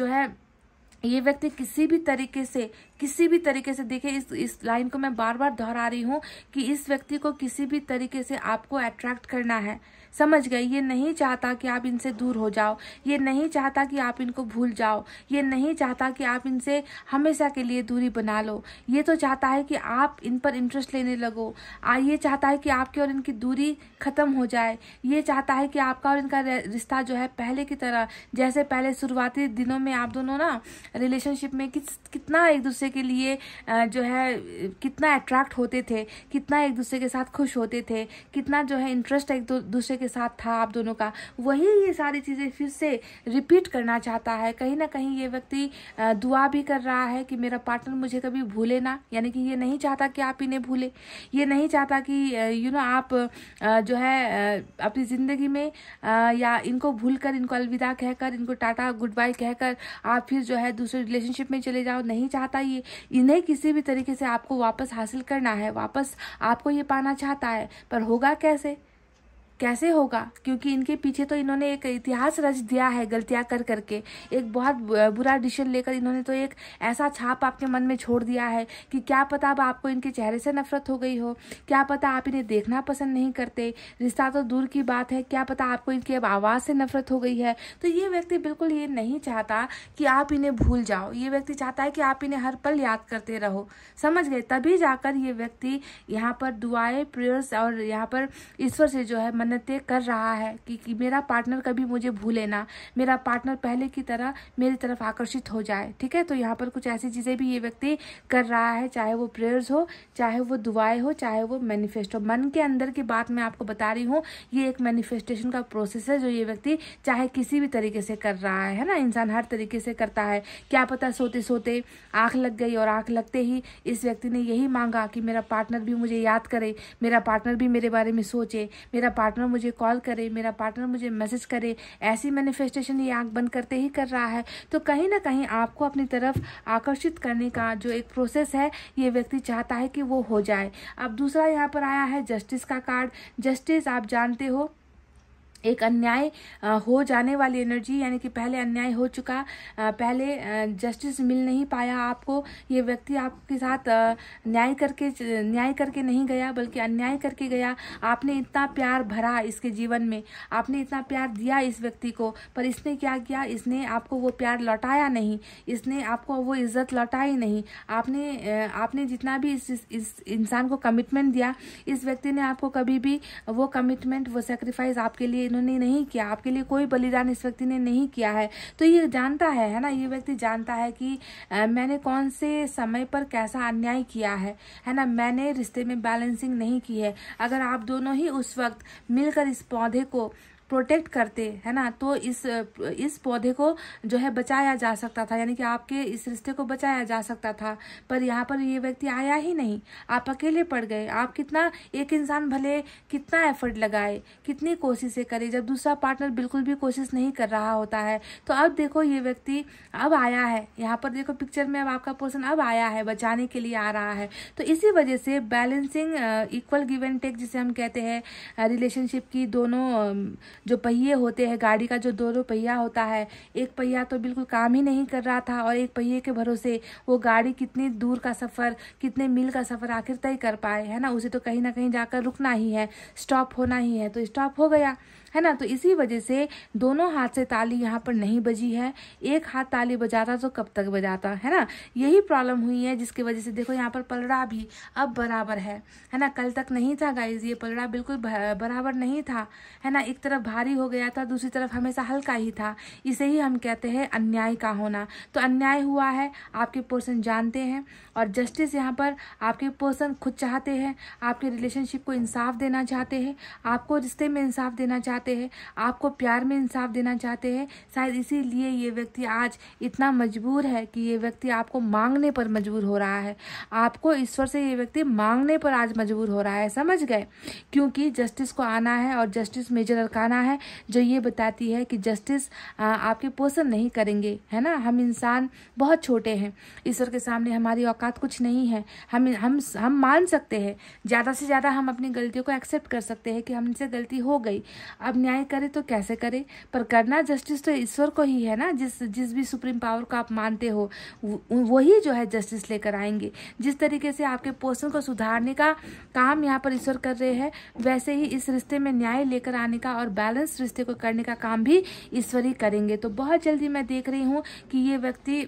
जो है ये व्यक्ति किसी भी तरीके से किसी भी तरीके से देखे इस इस लाइन को मैं बार बार दोहरा रही हूँ कि इस व्यक्ति को किसी भी तरीके से आपको अट्रैक्ट करना है समझ गए ये नहीं चाहता कि आप इनसे दूर हो जाओ ये नहीं चाहता कि आप इनको भूल जाओ ये नहीं चाहता कि आप इनसे हमेशा के लिए दूरी बना लो ये तो चाहता है कि आप इन पर इंटरेस्ट लेने लगो आ ये चाहता है कि आपके और इनकी दूरी ख़त्म हो जाए ये चाहता है कि आपका और इनका रिश्ता जो है पहले की तरह जैसे पहले शुरुआती दिनों में आप दोनों ना रिलेशनशिप में किस कितना एक दूसरे के लिए जो है कितना अट्रैक्ट होते थे कितना एक दूसरे के साथ खुश होते थे कितना जो है इंटरेस्ट एक दूसरे के साथ था आप दोनों का वही ये सारी चीज़ें फिर से रिपीट करना चाहता है कहीं ना कहीं ये व्यक्ति दुआ भी कर रहा है कि मेरा पार्टनर मुझे कभी भूले ना यानी कि ये नहीं चाहता कि आप इन्हें भूले ये नहीं चाहता कि यू नो आप जो है अपनी ज़िंदगी में या इनको भूल कर इनको अलविदा कहकर इनको टाटा गुड बाय कहकर आप फिर जो है दूसरे रिलेशनशिप में चले जाओ नहीं चाहता ये इन्हें किसी भी तरीके से आपको वापस हासिल करना है वापस आपको ये पाना चाहता है पर होगा कैसे कैसे होगा क्योंकि इनके पीछे तो इन्होंने एक इतिहास रच दिया है गलतियाँ कर करके एक बहुत बुरा डिसीजन लेकर इन्होंने तो एक ऐसा छाप आपके मन में छोड़ दिया है कि क्या पता अब आपको इनके चेहरे से नफरत हो गई हो क्या पता आप इन्हें देखना पसंद नहीं करते रिश्ता तो दूर की बात है क्या पता आपको इनकी अब आवाज़ से नफरत हो गई है तो ये व्यक्ति बिल्कुल ये नहीं चाहता कि आप इन्हें भूल जाओ ये व्यक्ति चाहता है कि आप इन्हें हर पल याद करते रहो समझ गए तभी जाकर ये व्यक्ति यहाँ पर दुआएं प्रेयर्स और यहाँ पर ईश्वर से जो है मन मेहनतें कर रहा है कि, कि मेरा पार्टनर कभी मुझे भूले ना मेरा पार्टनर पहले की तरह मेरी तरफ आकर्षित हो जाए ठीक है तो यहाँ पर कुछ ऐसी चीज़ें भी ये व्यक्ति कर रहा है चाहे वो प्रेयर्स हो चाहे वो दुआएं हो चाहे वो मैनिफेस्टो मन के अंदर की बात मैं आपको बता रही हूँ ये एक मैनिफेस्टेशन का प्रोसेस है जो ये व्यक्ति चाहे किसी भी तरीके से कर रहा है है ना इंसान हर तरीके से करता है क्या पता सोते सोते आँख लग गई और आँख लगते ही इस व्यक्ति ने यही मांगा कि मेरा पार्टनर भी मुझे याद करे मेरा पार्टनर भी मेरे बारे में सोचे मेरा पार्टनर पार्टनर मुझे कॉल करे मेरा पार्टनर मुझे मैसेज करे ऐसी मैनिफेस्टेशन ये आंख बंद करते ही कर रहा है तो कहीं ना कहीं आपको अपनी तरफ आकर्षित करने का जो एक प्रोसेस है ये व्यक्ति चाहता है कि वो हो जाए अब दूसरा यहाँ पर आया है जस्टिस का कार्ड जस्टिस आप जानते हो एक अन्याय हो जाने वाली एनर्जी यानी कि पहले अन्याय हो चुका पहले जस्टिस मिल नहीं पाया आपको ये व्यक्ति आपके साथ न्याय करके न्याय करके नहीं गया बल्कि अन्याय करके गया आपने इतना प्यार भरा इसके जीवन में आपने इतना प्यार दिया इस व्यक्ति को पर इसने क्या किया इसने आपको वो प्यार लौटाया नहीं इसने आपको वो इज्जत लौटाई नहीं आपने आपने जितना भी इस इस इंसान को कमिटमेंट दिया इस व्यक्ति ने आपको कभी भी वो कमिटमेंट वो सेक्रीफाइस आपके लिए जिन्होंने नहीं किया आपके लिए कोई बलिदान इस व्यक्ति ने नहीं किया है तो ये जानता है है ना ये व्यक्ति जानता है कि आ, मैंने कौन से समय पर कैसा अन्याय किया है है ना मैंने रिश्ते में बैलेंसिंग नहीं की है अगर आप दोनों ही उस वक्त मिलकर इस पौधे को प्रोटेक्ट करते है ना तो इस इस पौधे को जो है बचाया जा सकता था यानी कि आपके इस रिश्ते को बचाया जा सकता था पर यहाँ पर ये व्यक्ति आया ही नहीं आप अकेले पड़ गए आप कितना एक इंसान भले कितना एफर्ट लगाए कितनी कोशिशें करे जब दूसरा पार्टनर बिल्कुल भी कोशिश नहीं कर रहा होता है तो अब देखो ये व्यक्ति अब आया है यहाँ पर देखो पिक्चर में अब आपका पर्सन अब आया है बचाने के लिए आ रहा है तो इसी वजह से balancing equal give and take जिसे हम कहते हैं रिलेशनशिप uh, की दोनों um, जो पहिए होते हैं गाड़ी का जो दोनों पहिया होता है एक पहिया तो बिल्कुल काम ही नहीं कर रहा था और एक पहिए के भरोसे वो गाड़ी कितनी दूर का सफ़र कितने मील का सफ़र आखिर तय कर पाए है ना उसे तो कहीं ना कहीं जाकर रुकना ही है स्टॉप होना ही है तो स्टॉप हो गया है ना तो इसी वजह से दोनों हाथ से ताली यहाँ पर नहीं बजी है एक हाथ ताली बजाता तो कब तक बजाता है ना यही प्रॉब्लम हुई है जिसकी वजह से देखो यहाँ पर पलड़ा भी अब बराबर है है ना कल तक नहीं था गाइज ये पलड़ा बिल्कुल बराबर नहीं था है ना एक तरफ भारी हो गया था दूसरी तरफ हमेशा हल्का ही था इसे ही हम कहते हैं अन्याय का होना तो अन्याय हुआ है आपके पर्सन जानते हैं और जस्टिस यहाँ पर आपके पर्सन खुद चाहते हैं आपके रिलेशनशिप को इंसाफ देना चाहते हैं आपको रिश्ते में इंसाफ देना चाहते चाहते हैं आपको प्यार में इंसाफ देना चाहते हैं शायद इसीलिए ये व्यक्ति आज इतना मजबूर है कि ये व्यक्ति आपको मांगने पर मजबूर हो रहा है आपको ईश्वर से ये व्यक्ति मांगने पर आज मजबूर हो रहा है समझ गए क्योंकि जस्टिस को आना है और जस्टिस मेजर अरकाना है जो ये बताती है कि जस्टिस आपके पोषण नहीं करेंगे है ना हम इंसान बहुत छोटे हैं ईश्वर के सामने हमारी औकात कुछ नहीं है हम हम हम मान सकते हैं ज़्यादा से ज़्यादा हम अपनी गलतियों को एक्सेप्ट कर सकते हैं कि हमसे गलती हो गई अब अब न्याय करे तो कैसे करे पर करना जस्टिस तो ईश्वर को ही है ना जिस जिस भी सुप्रीम पावर को आप मानते हो वही जो है जस्टिस लेकर आएंगे जिस तरीके से आपके पोषण को सुधारने का काम यहाँ पर ईश्वर कर रहे हैं वैसे ही इस रिश्ते में न्याय लेकर आने का और बैलेंस रिश्ते को करने का काम भी ईश्वर ही करेंगे तो बहुत जल्दी मैं देख रही हूँ कि ये व्यक्ति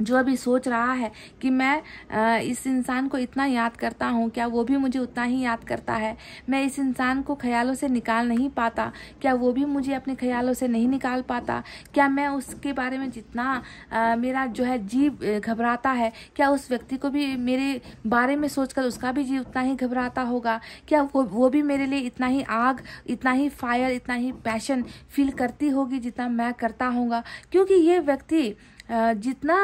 जो अभी सोच रहा है कि मैं इस इंसान को इतना याद करता हूँ क्या वो भी मुझे उतना ही याद करता है मैं इस इंसान को ख्यालों से निकाल नहीं पाता क्या वो भी मुझे अपने ख्यालों से नहीं निकाल पाता क्या मैं उसके बारे में जितना मेरा जो है जीव घबराता है क्या उस व्यक्ति को भी मेरे बारे में सोचकर उसका भी जीव उतना ही घबराता होगा क्या वो वो भी मेरे लिए इतना ही आग इतना ही फायर इतना ही पैशन फील करती होगी जितना मैं करता होगा क्योंकि ये व्यक्ति जितना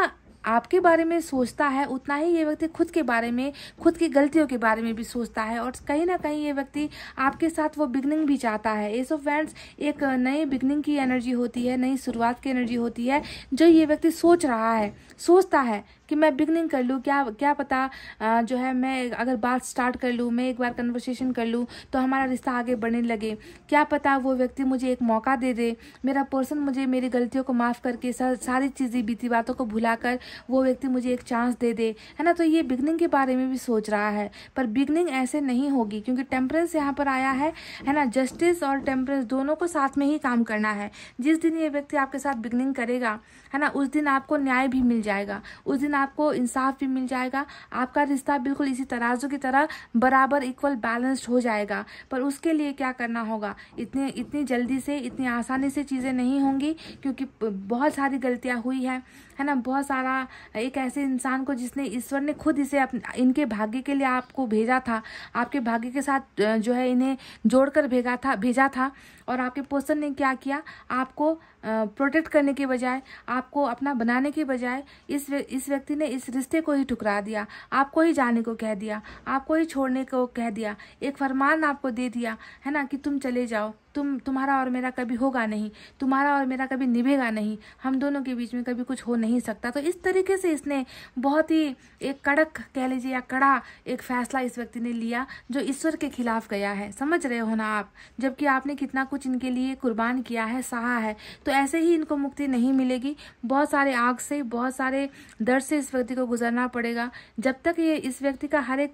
आपके बारे में सोचता है उतना ही ये व्यक्ति खुद के बारे में खुद की गलतियों के बारे में भी सोचता है और कहीं ना कहीं ये व्यक्ति आपके साथ वो बिगनिंग भी चाहता है एस ऑफ वैंड्स एक नई बिगनिंग की एनर्जी होती है नई शुरुआत की एनर्जी होती है जो ये व्यक्ति सोच रहा है सोचता है कि मैं बिगनिंग कर लूँ क्या क्या पता आ, जो है मैं अगर बात स्टार्ट कर लूँ मैं एक बार कन्वर्सेशन कर लूँ तो हमारा रिश्ता आगे बढ़ने लगे क्या पता वो व्यक्ति मुझे एक मौका दे दे मेरा पर्सन मुझे मेरी गलतियों को माफ़ करके सारी चीज़ें बीती बातों को भुला कर वो व्यक्ति मुझे एक चांस दे दे है ना तो ये बिगनिंग के बारे में भी सोच रहा है पर बिगनिंग ऐसे नहीं होगी क्योंकि टेम्परेंस यहाँ पर आया है है ना जस्टिस और टेम्परेंस दोनों को साथ में ही काम करना है जिस दिन ये व्यक्ति आपके साथ बिगनिंग करेगा है ना उस दिन आपको न्याय भी मिल जाएगा उस दिन आपको इंसाफ भी मिल जाएगा आपका रिश्ता बिल्कुल इसी तराजू की तरह बराबर इक्वल बैलेंस्ड हो जाएगा पर उसके लिए क्या करना होगा इतने इतनी जल्दी से इतनी आसानी से चीज़ें नहीं होंगी क्योंकि बहुत सारी गलतियाँ हुई हैं है ना बहुत सारा एक ऐसे इंसान को जिसने ईश्वर ने खुद इसे इनके भाग्य के लिए आपको भेजा था आपके भाग्य के साथ जो है इन्हें जोड़कर भेजा था भेजा था और आपके पर्सन ने क्या किया आपको प्रोटेक्ट करने के बजाय आपको अपना बनाने के बजाय इस इस व्यक्ति ने इस रिश्ते को ही ठुकरा दिया आपको ही जाने को कह दिया आपको ही छोड़ने को कह दिया एक फरमान आपको दे दिया है ना कि तुम चले जाओ तुम तुम्हारा और मेरा कभी होगा नहीं तुम्हारा और मेरा कभी निभेगा नहीं हम दोनों के बीच में कभी कुछ हो नहीं सकता तो इस तरीके से इसने बहुत ही एक कड़क कह लीजिए या कड़ा एक फैसला इस व्यक्ति ने लिया जो ईश्वर के खिलाफ गया है समझ रहे हो ना आप जबकि आपने कितना कुछ इनके लिए कुर्बान किया है सहा है तो ऐसे ही इनको मुक्ति नहीं मिलेगी बहुत सारे आग से बहुत सारे दर्द से इस व्यक्ति को गुजरना पड़ेगा जब तक ये इस व्यक्ति का हर एक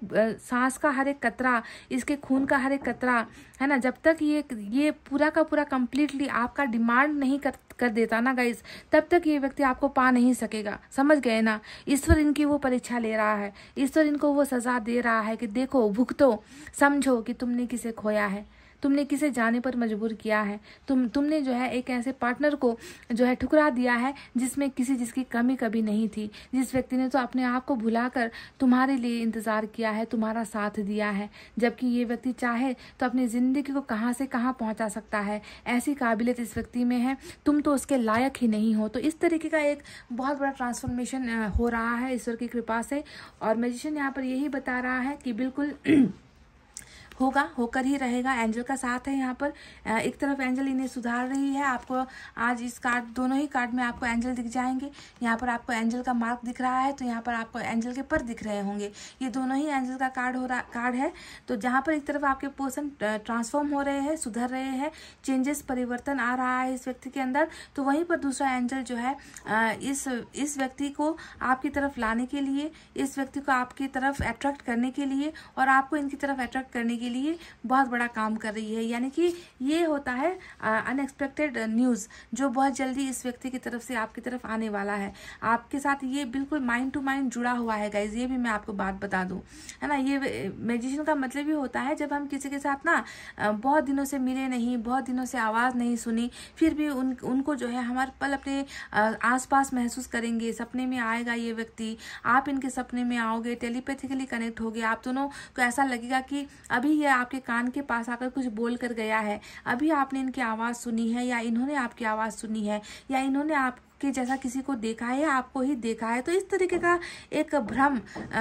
सांस का हर एक कतरा इसके खून का हर एक कतरा है ना जब तक ये ये पूरा का पूरा कम्प्लीटली आपका डिमांड नहीं कर कर देता ना गाइज तब तक ये व्यक्ति आपको पा नहीं सकेगा समझ गए ना ईश्वर इनकी वो परीक्षा ले रहा है ईश्वर इनको वो सजा दे रहा है कि देखो भुगतो समझो कि तुमने किसे खोया है तुमने किसे जाने पर मजबूर किया है तुम तुमने जो है एक ऐसे पार्टनर को जो है ठुकरा दिया है जिसमें किसी जिसकी कमी कभी नहीं थी जिस व्यक्ति ने तो अपने आप को भुलाकर तुम्हारे लिए इंतज़ार किया है तुम्हारा साथ दिया है जबकि ये व्यक्ति चाहे तो अपनी ज़िंदगी को कहाँ से कहाँ पहुँचा सकता है ऐसी काबिलियत इस व्यक्ति में है तुम तो उसके लायक ही नहीं हो तो इस तरीके का एक बहुत बड़ा ट्रांसफॉर्मेशन हो रहा है ईश्वर की कृपा से और मेजिशियन यहाँ पर यही बता रहा है कि बिल्कुल होगा होकर ही रहेगा एंजल का साथ है यहाँ पर एक तरफ एंजल इन्हें सुधार रही है आपको आज इस कार्ड दोनों ही कार्ड में आपको एंजल दिख जाएंगे यहाँ पर आपको एंजल का मार्क दिख रहा है तो यहाँ पर आपको एंजल के पर दिख रहे होंगे ये दोनों ही एंजल का कार्ड हो रहा कार्ड है तो जहाँ पर एक तरफ आपके पोर्सन ट्रांसफॉर्म हो रहे हैं सुधर रहे हैं चेंजेस परिवर्तन आ रहा है इस व्यक्ति के अंदर तो वहीं पर दूसरा एंजल जो है इस इस व्यक्ति को आपकी तरफ लाने के लिए इस व्यक्ति को आपकी तरफ अट्रैक्ट करने के लिए और आपको इनकी तरफ अट्रैक्ट करने के के लिए बहुत बड़ा काम कर रही है यानी कि ये होता है अनएक्सपेक्टेड न्यूज़ जो बहुत जल्दी इस व्यक्ति की तरफ से आपकी तरफ आने वाला है आपके साथ ये बिल्कुल माइंड टू माइंड जुड़ा हुआ है गाइज ये भी मैं आपको बात बता दूँ है ना ये मेजिशन का मतलब ये होता है जब हम किसी के साथ ना बहुत दिनों से मिले नहीं बहुत दिनों से आवाज़ नहीं सुनी फिर भी उन उनको जो है हमारे पल अपने आसपास महसूस करेंगे सपने में आएगा ये व्यक्ति आप इनके सपने में आओगे टेलीपैथिकली कनेक्ट होगे आप दोनों को ऐसा लगेगा कि अभी कोई यह आपके कान के पास आकर कुछ बोल कर गया है अभी आपने इनकी आवाज़ सुनी है या इन्होंने आपकी आवाज़ सुनी है या इन्होंने आप कि जैसा किसी को देखा है या आपको ही देखा है तो इस तरीके का एक भ्रम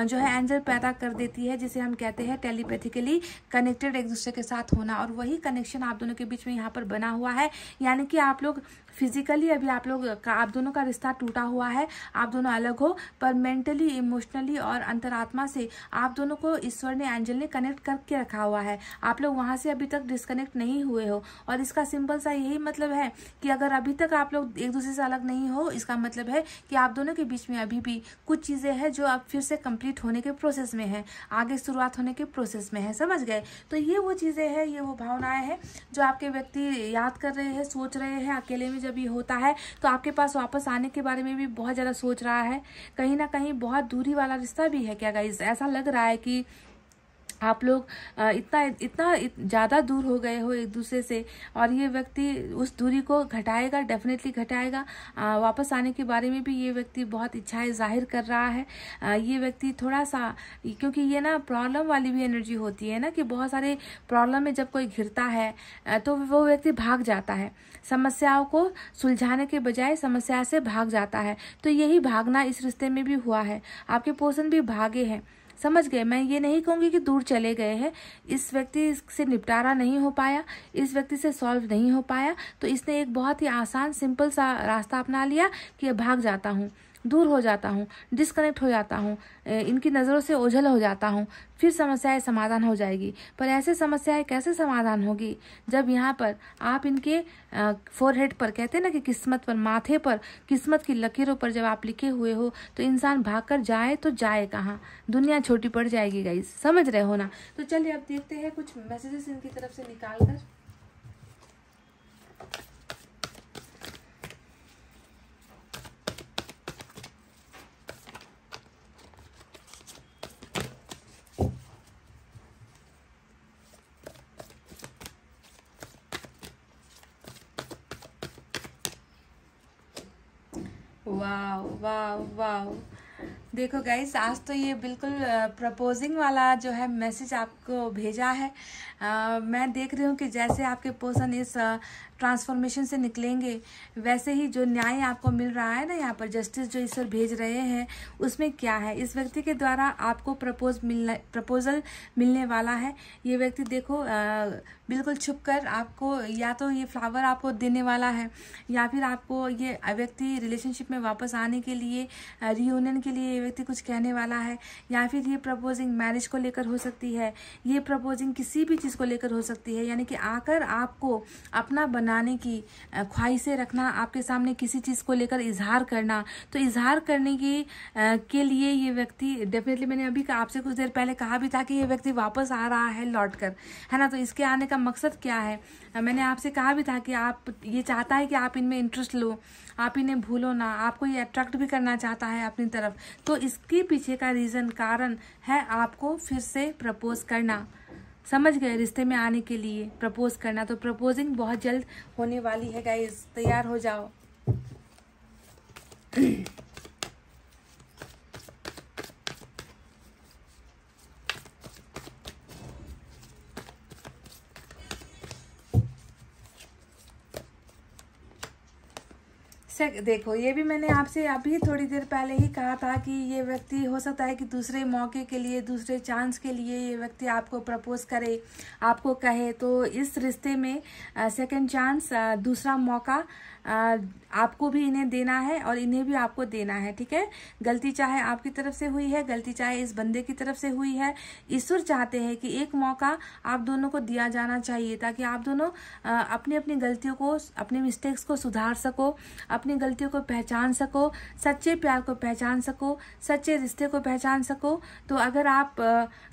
जो है एंजल पैदा कर देती है जिसे हम कहते हैं टेलीपैथिकली कनेक्टेड एक दूसरे के साथ होना और वही कनेक्शन आप दोनों के बीच में यहाँ पर बना हुआ है यानी कि आप लोग फिजिकली अभी आप लोग का आप दोनों का रिश्ता टूटा हुआ है आप दोनों अलग हो पर मेंटली इमोशनली और अंतरात्मा से आप दोनों को ईश्वर ने एंजल ने कनेक्ट करके रखा हुआ है आप लोग वहाँ से अभी तक डिस्कनेक्ट नहीं हुए हो और इसका सिंपल सा यही मतलब है कि अगर अभी तक आप लोग एक दूसरे से अलग नहीं हो इसका मतलब है कि आप दोनों के बीच में अभी भी कुछ चीज़ें हैं जो अब फिर से कंप्लीट होने के प्रोसेस में है आगे शुरुआत होने के प्रोसेस में है समझ गए तो ये वो चीज़ें हैं ये वो भावनाएं हैं जो आपके व्यक्ति याद कर रहे हैं सोच रहे हैं अकेले में जब ये होता है तो आपके पास वापस आने के बारे में भी बहुत ज़्यादा सोच रहा है कहीं ना कहीं बहुत दूरी वाला रिश्ता भी है क्या गाइज ऐसा लग रहा है कि आप लोग इतना इतना ज़्यादा दूर हो गए हो एक दूसरे से और ये व्यक्ति उस दूरी को घटाएगा डेफिनेटली घटाएगा वापस आने के बारे में भी ये व्यक्ति बहुत इच्छाएं जाहिर कर रहा है आ, ये व्यक्ति थोड़ा सा क्योंकि ये ना प्रॉब्लम वाली भी एनर्जी होती है ना कि बहुत सारे प्रॉब्लम में जब कोई घिरता है तो वो व्यक्ति भाग जाता है समस्याओं को सुलझाने के बजाय समस्या से भाग जाता है तो यही भागना इस रिश्ते में भी हुआ है आपके पोषण भी भागे हैं समझ गए मैं ये नहीं कहूंगी कि दूर चले गए हैं इस व्यक्ति से निपटारा नहीं हो पाया इस व्यक्ति से सॉल्व नहीं हो पाया तो इसने एक बहुत ही आसान सिंपल सा रास्ता अपना लिया कि भाग जाता हूँ दूर हो जाता हूँ डिस्कनेक्ट हो जाता हूँ इनकी नज़रों से ओझल हो जाता हूँ फिर समस्याएं समाधान हो जाएगी पर ऐसे समस्याएं कैसे समाधान होगी जब यहाँ पर आप इनके फोरहेड पर कहते हैं ना कि किस्मत पर माथे पर किस्मत की लकीरों पर जब आप लिखे हुए हो तो इंसान भाग कर जाए तो जाए कहाँ दुनिया छोटी पड़ जाएगी गाइज समझ रहे हो ना तो चलिए अब देखते हैं कुछ मैसेजेस इनकी तरफ से निकाल कर वाह वाह वाह देखो गाइस आज तो ये बिल्कुल प्रपोजिंग वाला जो है मैसेज आपको भेजा है आ, मैं देख रही हूँ कि जैसे आपके पोषण इस ट्रांसफॉर्मेशन से निकलेंगे वैसे ही जो न्याय आपको मिल रहा है ना यहाँ पर जस्टिस जो ईश्वर भेज रहे हैं उसमें क्या है इस व्यक्ति के द्वारा आपको प्रपोज मिलना प्रपोजल मिलने वाला है ये व्यक्ति देखो आ, बिल्कुल छुप कर आपको या तो ये फ्लावर आपको देने वाला है या फिर आपको ये व्यक्ति रिलेशनशिप में वापस आने के लिए रियूनियन के लिए ये व्यक्ति कुछ कहने वाला है या फिर ये प्रपोजिंग मैरिज को लेकर हो सकती है ये प्रपोजिंग किसी भी चीज़ को लेकर हो सकती है यानी कि आकर आपको अपना बन बनाने की ख्वाहिशें रखना आपके सामने किसी चीज़ को लेकर इजहार करना तो इजहार करने की के लिए ये व्यक्ति डेफिनेटली मैंने अभी आपसे कुछ देर पहले कहा भी था कि ये व्यक्ति वापस आ रहा है लौट कर है ना तो इसके आने का मकसद क्या है मैंने आपसे कहा भी था कि आप ये चाहता है कि आप इनमें इंटरेस्ट लो आप इन्हें भूलो ना आपको ये अट्रैक्ट भी करना चाहता है अपनी तरफ तो इसके पीछे का रीज़न कारण है आपको फिर से प्रपोज करना समझ गए रिश्ते में आने के लिए प्रपोज करना तो प्रपोजिंग बहुत जल्द होने वाली है गाइज तैयार हो जाओ से देखो ये भी मैंने आपसे अभी थोड़ी देर पहले ही कहा था कि ये व्यक्ति हो सकता है कि दूसरे मौके के लिए दूसरे चांस के लिए ये व्यक्ति आपको प्रपोज करे आपको कहे तो इस रिश्ते में सेकंड चांस दूसरा मौका आपको भी इन्हें देना है और इन्हें भी आपको देना है ठीक है गलती चाहे आपकी तरफ से हुई है गलती चाहे इस बंदे की तरफ से हुई है ईश्वर चाहते हैं कि एक मौका आप दोनों को दिया जाना चाहिए ताकि आप दोनों अपनी अपनी गलतियों को अपने मिस्टेक्स को सुधार सको अपनी गलतियों को पहचान सको सच्चे प्यार को पहचान सको सच्चे रिश्ते को पहचान सको तो अगर आप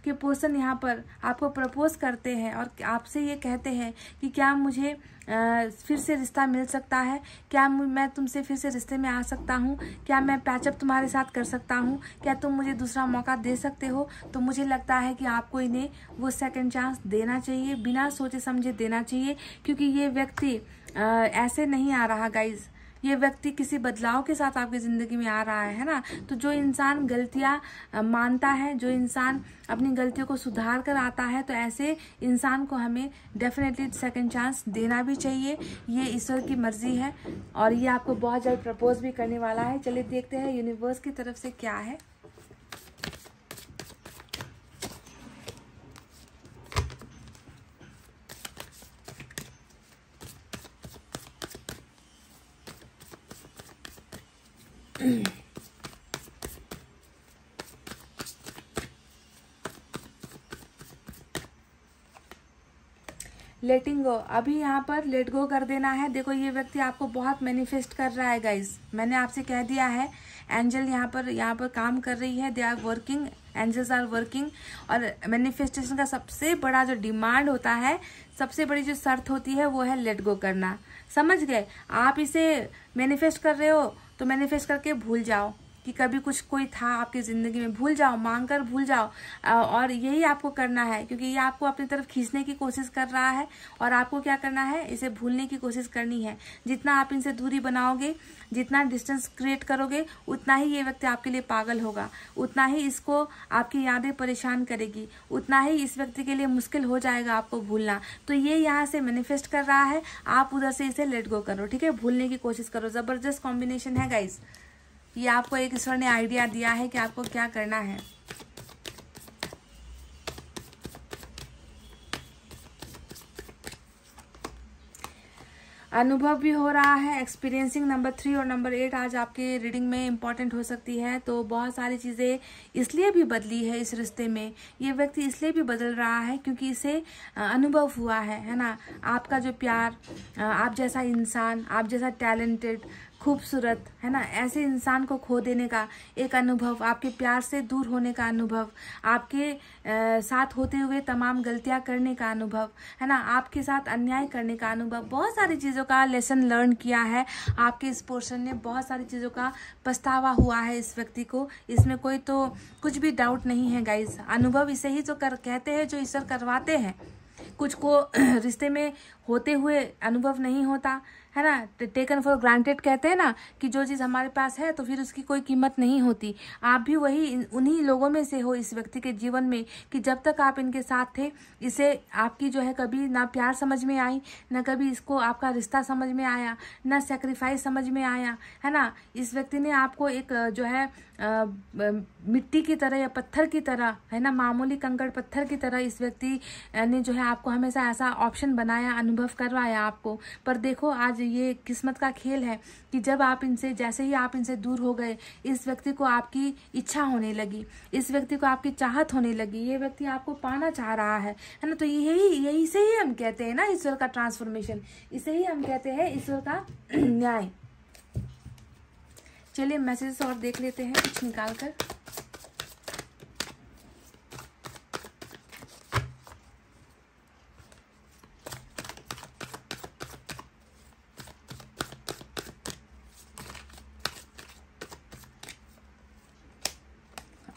के पोर्सन यहाँ पर आपको प्रपोज करते हैं और आपसे ये कहते हैं कि क्या मुझे फिर से रिश्ता मिल सकता है क्या मैं तुमसे फिर से रिश्ते में आ सकता हूँ क्या मैं पैचअप तुम्हारे साथ कर सकता हूँ क्या तुम मुझे दूसरा मौका दे सकते हो तो मुझे लगता है कि आपको इन्हें वो सेकेंड चांस देना चाहिए बिना सोचे समझे देना चाहिए क्योंकि ये व्यक्ति ऐसे नहीं आ रहा गाइज़ ये व्यक्ति किसी बदलाव के साथ आपकी ज़िंदगी में आ रहा है ना तो जो इंसान गलतियाँ मानता है जो इंसान अपनी गलतियों को सुधार कर आता है तो ऐसे इंसान को हमें डेफिनेटली सेकेंड चांस देना भी चाहिए ये ईश्वर की मर्जी है और ये आपको बहुत जल्द प्रपोज भी करने वाला है चलिए देखते हैं यूनिवर्स की तरफ से क्या है लेटिंग गो अभी यहाँ पर लेट गो कर देना है देखो ये व्यक्ति आपको बहुत मैनिफेस्ट कर रहा है गाइज मैंने आपसे कह दिया है एंजल यहाँ पर यहाँ पर काम कर रही है they are working angels are working और मैनिफेस्टेशन का सबसे बड़ा जो डिमांड होता है सबसे बड़ी जो शर्त होती है वो है लेट गो करना समझ गए आप इसे मैनिफेस्ट कर रहे हो तो मैनिफेस्ट करके भूल जाओ कि कभी कुछ कोई था आपकी ज़िंदगी में भूल जाओ मांग कर भूल जाओ और यही आपको करना है क्योंकि ये आपको अपनी तरफ खींचने की कोशिश कर रहा है और आपको क्या करना है इसे भूलने की कोशिश करनी है जितना आप इनसे दूरी बनाओगे जितना डिस्टेंस क्रिएट करोगे उतना ही ये व्यक्ति आपके लिए पागल होगा उतना ही इसको आपकी यादें परेशान करेगी उतना ही इस व्यक्ति के लिए मुश्किल हो जाएगा आपको भूलना तो ये यहाँ से मैनिफेस्ट कर रहा है आप उधर से इसे लेट गो करो ठीक है भूलने की कोशिश करो जबरदस्त कॉम्बिनेशन है गाइज ये आपको एक ईश्वर ने आइडिया दिया है कि आपको क्या करना है अनुभव भी हो रहा है एक्सपीरियंसिंग नंबर थ्री और नंबर एट आज आपके रीडिंग में इम्पॉर्टेंट हो सकती है तो बहुत सारी चीज़ें इसलिए भी बदली है इस रिश्ते में ये व्यक्ति इसलिए भी बदल रहा है क्योंकि इसे अनुभव हुआ है है ना आपका जो प्यार आप जैसा इंसान आप जैसा टैलेंटेड खूबसूरत है ना ऐसे इंसान को खो देने का एक अनुभव आपके प्यार से दूर होने का अनुभव आपके आ, साथ होते हुए तमाम गलतियां करने का अनुभव है ना आपके साथ अन्याय करने का अनुभव बहुत सारी चीज़ों का लेसन लर्न किया है आपके इस पोर्शन ने बहुत सारी चीज़ों का पछतावा हुआ है इस व्यक्ति को इसमें कोई तो कुछ भी डाउट नहीं है गाइज अनुभव इसे ही जो कर कहते हैं जो ईश्वर करवाते हैं कुछ को रिश्ते में होते हुए अनुभव नहीं होता है ना टेकन फॉर ग्रांटेड कहते हैं ना कि जो चीज़ हमारे पास है तो फिर उसकी कोई कीमत नहीं होती आप भी वही उन्हीं लोगों में से हो इस व्यक्ति के जीवन में कि जब तक आप इनके साथ थे इसे आपकी जो है कभी ना प्यार समझ में आई ना कभी इसको आपका रिश्ता समझ में आया ना सेक्रीफाइस समझ में आया है ना इस व्यक्ति ने आपको एक जो है मिट्टी की तरह या पत्थर की तरह है ना मामूली कंकड़ पत्थर की तरह इस व्यक्ति ने जो है आपको हमेशा ऐसा ऑप्शन बनाया अनुभव करवाया आपको पर देखो आज ये किस्मत का खेल है कि जब आप इनसे जैसे ही आप इनसे दूर हो गए इस व्यक्ति को आपकी इच्छा होने लगी इस व्यक्ति को आपकी चाहत होने लगी ये व्यक्ति आपको पाना चाह रहा है है ना तो यही यही से ही हम कहते हैं ना ईश्वर का ट्रांसफॉर्मेशन इसे ही हम कहते हैं ईश्वर का न्याय चलिए मैसेज और देख लेते हैं कुछ निकाल कर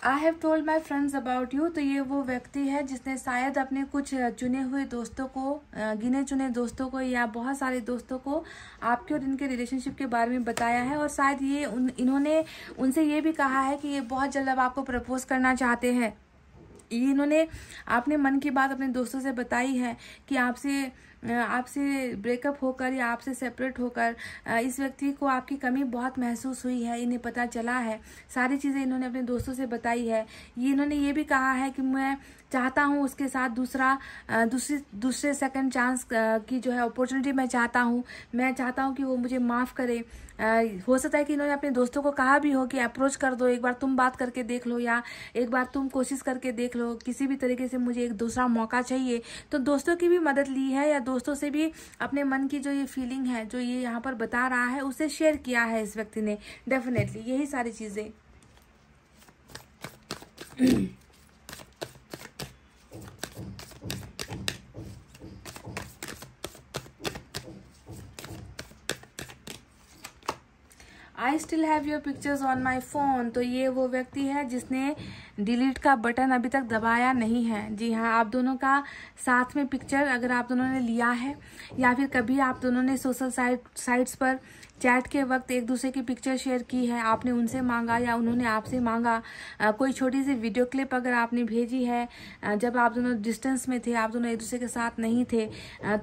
I have told my friends about you तो ये वो व्यक्ति है जिसने शायद अपने कुछ चुने हुए दोस्तों को गिने चुने दोस्तों को या बहुत सारे दोस्तों को आपके और इनके रिलेशनशिप के बारे में बताया है और शायद ये उन इन्होंने उनसे ये भी कहा है कि ये बहुत जल्द अब आपको प्रपोज करना चाहते हैं ये इन्होंने आपने मन की बात अपने दोस्तों से बताई है कि आपसे आपसे ब्रेकअप होकर या आपसे सेपरेट होकर इस व्यक्ति को आपकी कमी बहुत महसूस हुई है इन्हें पता चला है सारी चीज़ें इन्होंने अपने दोस्तों से बताई है ये इन्होंने ये भी कहा है कि मैं चाहता हूँ उसके साथ दूसरा दूसरी दूसरे सेकंड चांस की जो है अपॉर्चुनिटी मैं चाहता हूँ मैं चाहता हूँ कि वो मुझे माफ़ करे हो सकता है कि इन्होंने अपने दोस्तों को कहा भी हो कि अप्रोच कर दो एक बार तुम बात करके देख लो या एक बार तुम कोशिश करके देख लो किसी भी तरीके से मुझे एक दूसरा मौका चाहिए तो दोस्तों की भी मदद ली है या दोस्तों से भी अपने मन की जो ये फीलिंग है जो ये यहाँ पर बता रहा है उसे शेयर किया है इस व्यक्ति ने डेफिनेटली यही सारी चीज़ें I still have your pictures on my phone तो ये वो व्यक्ति है जिसने डिलीट का बटन अभी तक दबाया नहीं है जी हाँ आप दोनों का साथ में पिक्चर अगर आप दोनों ने लिया है या फिर कभी आप दोनों ने सोशल साइट साइट्स पर चैट के वक्त एक दूसरे की पिक्चर शेयर की है आपने उनसे मांगा या उन्होंने आपसे मांगा कोई छोटी सी वीडियो क्लिप अगर आपने भेजी है जब आप दोनों डिस्टेंस में थे आप दोनों एक दूसरे के साथ नहीं थे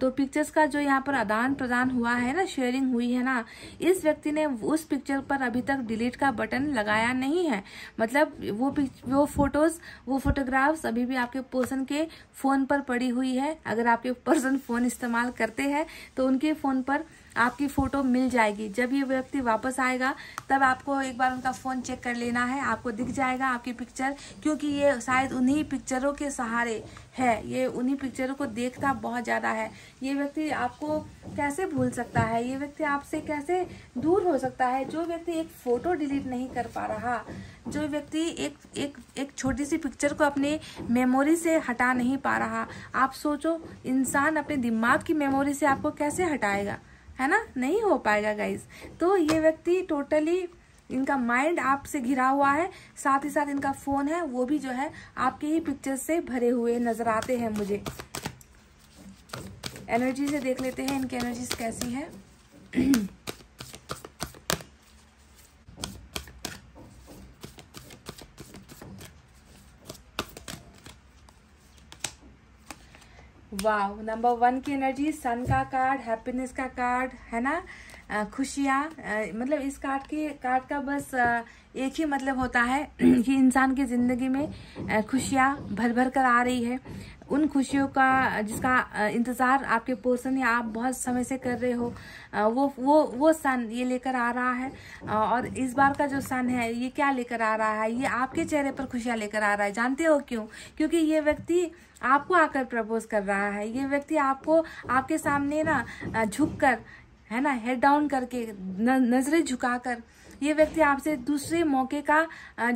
तो पिक्चर्स का जो यहाँ पर आदान प्रदान हुआ है ना शेयरिंग हुई है ना इस व्यक्ति ने उस पिक्चर पर अभी तक डिलीट का बटन लगाया नहीं है मतलब वो वो फोटोज वो फोटोग्राफ्स अभी भी आपके पर्सन के फ़ोन पर पड़ी हुई है अगर आपके पर्सन फ़ोन इस्तेमाल करते हैं तो उनके फ़ोन पर आपकी फ़ोटो मिल जाएगी जब ये व्यक्ति वापस आएगा तब आपको एक बार उनका फ़ोन चेक कर लेना है आपको दिख जाएगा आपकी पिक्चर क्योंकि ये शायद उन्हीं पिक्चरों के सहारे है ये उन्हीं पिक्चरों को देखता बहुत ज़्यादा है ये व्यक्ति आपको कैसे भूल सकता है ये व्यक्ति आपसे कैसे दूर हो सकता है जो व्यक्ति एक फ़ोटो डिलीट नहीं कर पा रहा जो व्यक्ति एक एक एक छोटी सी पिक्चर को अपने मेमोरी से हटा नहीं पा रहा आप सोचो इंसान अपने दिमाग की मेमोरी से आपको कैसे हटाएगा है ना नहीं हो पाएगा गाइज तो ये व्यक्ति टोटली इनका माइंड आपसे घिरा हुआ है साथ ही साथ इनका फोन है वो भी जो है आपके ही पिक्चर से भरे हुए नजर आते हैं मुझे एनर्जी से देख लेते हैं इनकी एनर्जीज कैसी है वाह नंबर वन की एनर्जी सन का कार्ड हैप्पीनेस का कार्ड है ना खुशियाँ मतलब इस कार्ड के कार्ड का बस एक ही मतलब होता है कि इंसान की ज़िंदगी में खुशियाँ भर भर कर आ रही है उन खुशियों का जिसका इंतज़ार आपके पोर्सन या आप बहुत समय से कर रहे हो वो वो वो सन ये लेकर आ रहा है और इस बार का जो सन है ये क्या लेकर आ रहा है ये आपके चेहरे पर खुशियाँ लेकर आ रहा है जानते हो क्यों क्योंकि ये व्यक्ति आपको आकर प्रपोज कर रहा है ये व्यक्ति आपको आपके सामने ना झुक कर है ना हेड डाउन करके नज़रें झुका कर ये व्यक्ति आपसे दूसरे मौके का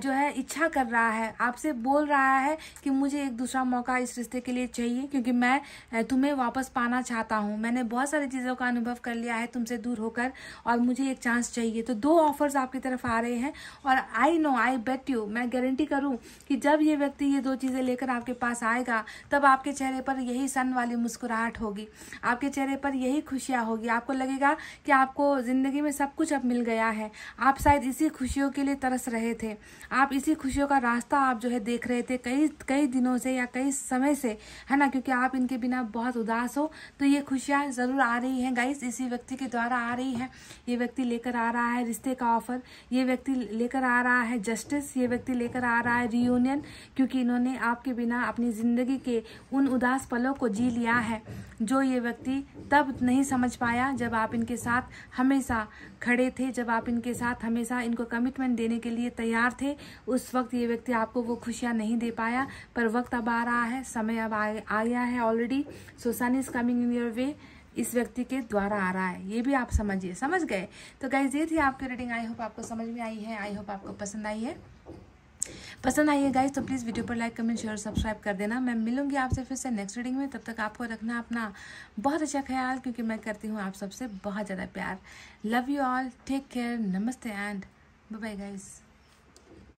जो है इच्छा कर रहा है आपसे बोल रहा है कि मुझे एक दूसरा मौका इस रिश्ते के लिए चाहिए क्योंकि मैं तुम्हें वापस पाना चाहता हूँ मैंने बहुत सारी चीज़ों का अनुभव कर लिया है तुमसे दूर होकर और मुझे एक चांस चाहिए तो दो ऑफर्स आपकी तरफ आ रहे हैं और I know I bet you मैं गारंटी करूँ कि जब ये व्यक्ति ये दो चीज़ें लेकर आपके पास आएगा तब आपके चेहरे पर यही सन वाली मुस्कुराहट होगी आपके चेहरे पर यही खुशियाँ होगी आपको लगेगा कि आपको ज़िंदगी में सब कुछ अब मिल गया है आप आप शायद इसी खुशियों के लिए तरस रहे थे आप इसी खुशियों का रास्ता आप जो है देख रहे थे कई कई दिनों से या कई समय से है ना क्योंकि आप इनके बिना बहुत उदास हो तो ये खुशियाँ ज़रूर आ रही हैं गाइस इसी व्यक्ति के द्वारा आ रही है ये व्यक्ति लेकर आ रहा है रिश्ते का ऑफर ये व्यक्ति लेकर आ रहा है जस्टिस ये व्यक्ति लेकर आ रहा है रियूनियन क्योंकि इन्होंने आपके बिना अपनी ज़िंदगी के उन उदास पलों को जी लिया है जो ये व्यक्ति तब नहीं समझ पाया जब आप इनके साथ हमेशा खड़े थे जब आप इनके साथ हमेशा इनको कमिटमेंट देने के लिए तैयार थे उस वक्त ये व्यक्ति आपको वो खुशियाँ नहीं दे पाया पर वक्त अब आ रहा है समय अब आ गया है already so sun is coming in your way इस व्यक्ति के द्वारा आ रहा है ये भी आप समझिए समझ गए तो गाइज ये थी आपकी रीडिंग आई होप आपको समझ में आई है आई होप आपको पसंद आई है पसंद आई है गाइज तो प्लीज़ वीडियो पर लाइक कमेंट शेयर सब्सक्राइब कर देना मैं मिलूंगी आपसे फिर से नेक्स्ट रीडिंग में तब तक आपको रखना अपना बहुत अच्छा ख्याल क्योंकि मैं करती हूँ आप सबसे बहुत ज़्यादा प्यार love you all take care नमस्ते एंड बाय बाय गाइज़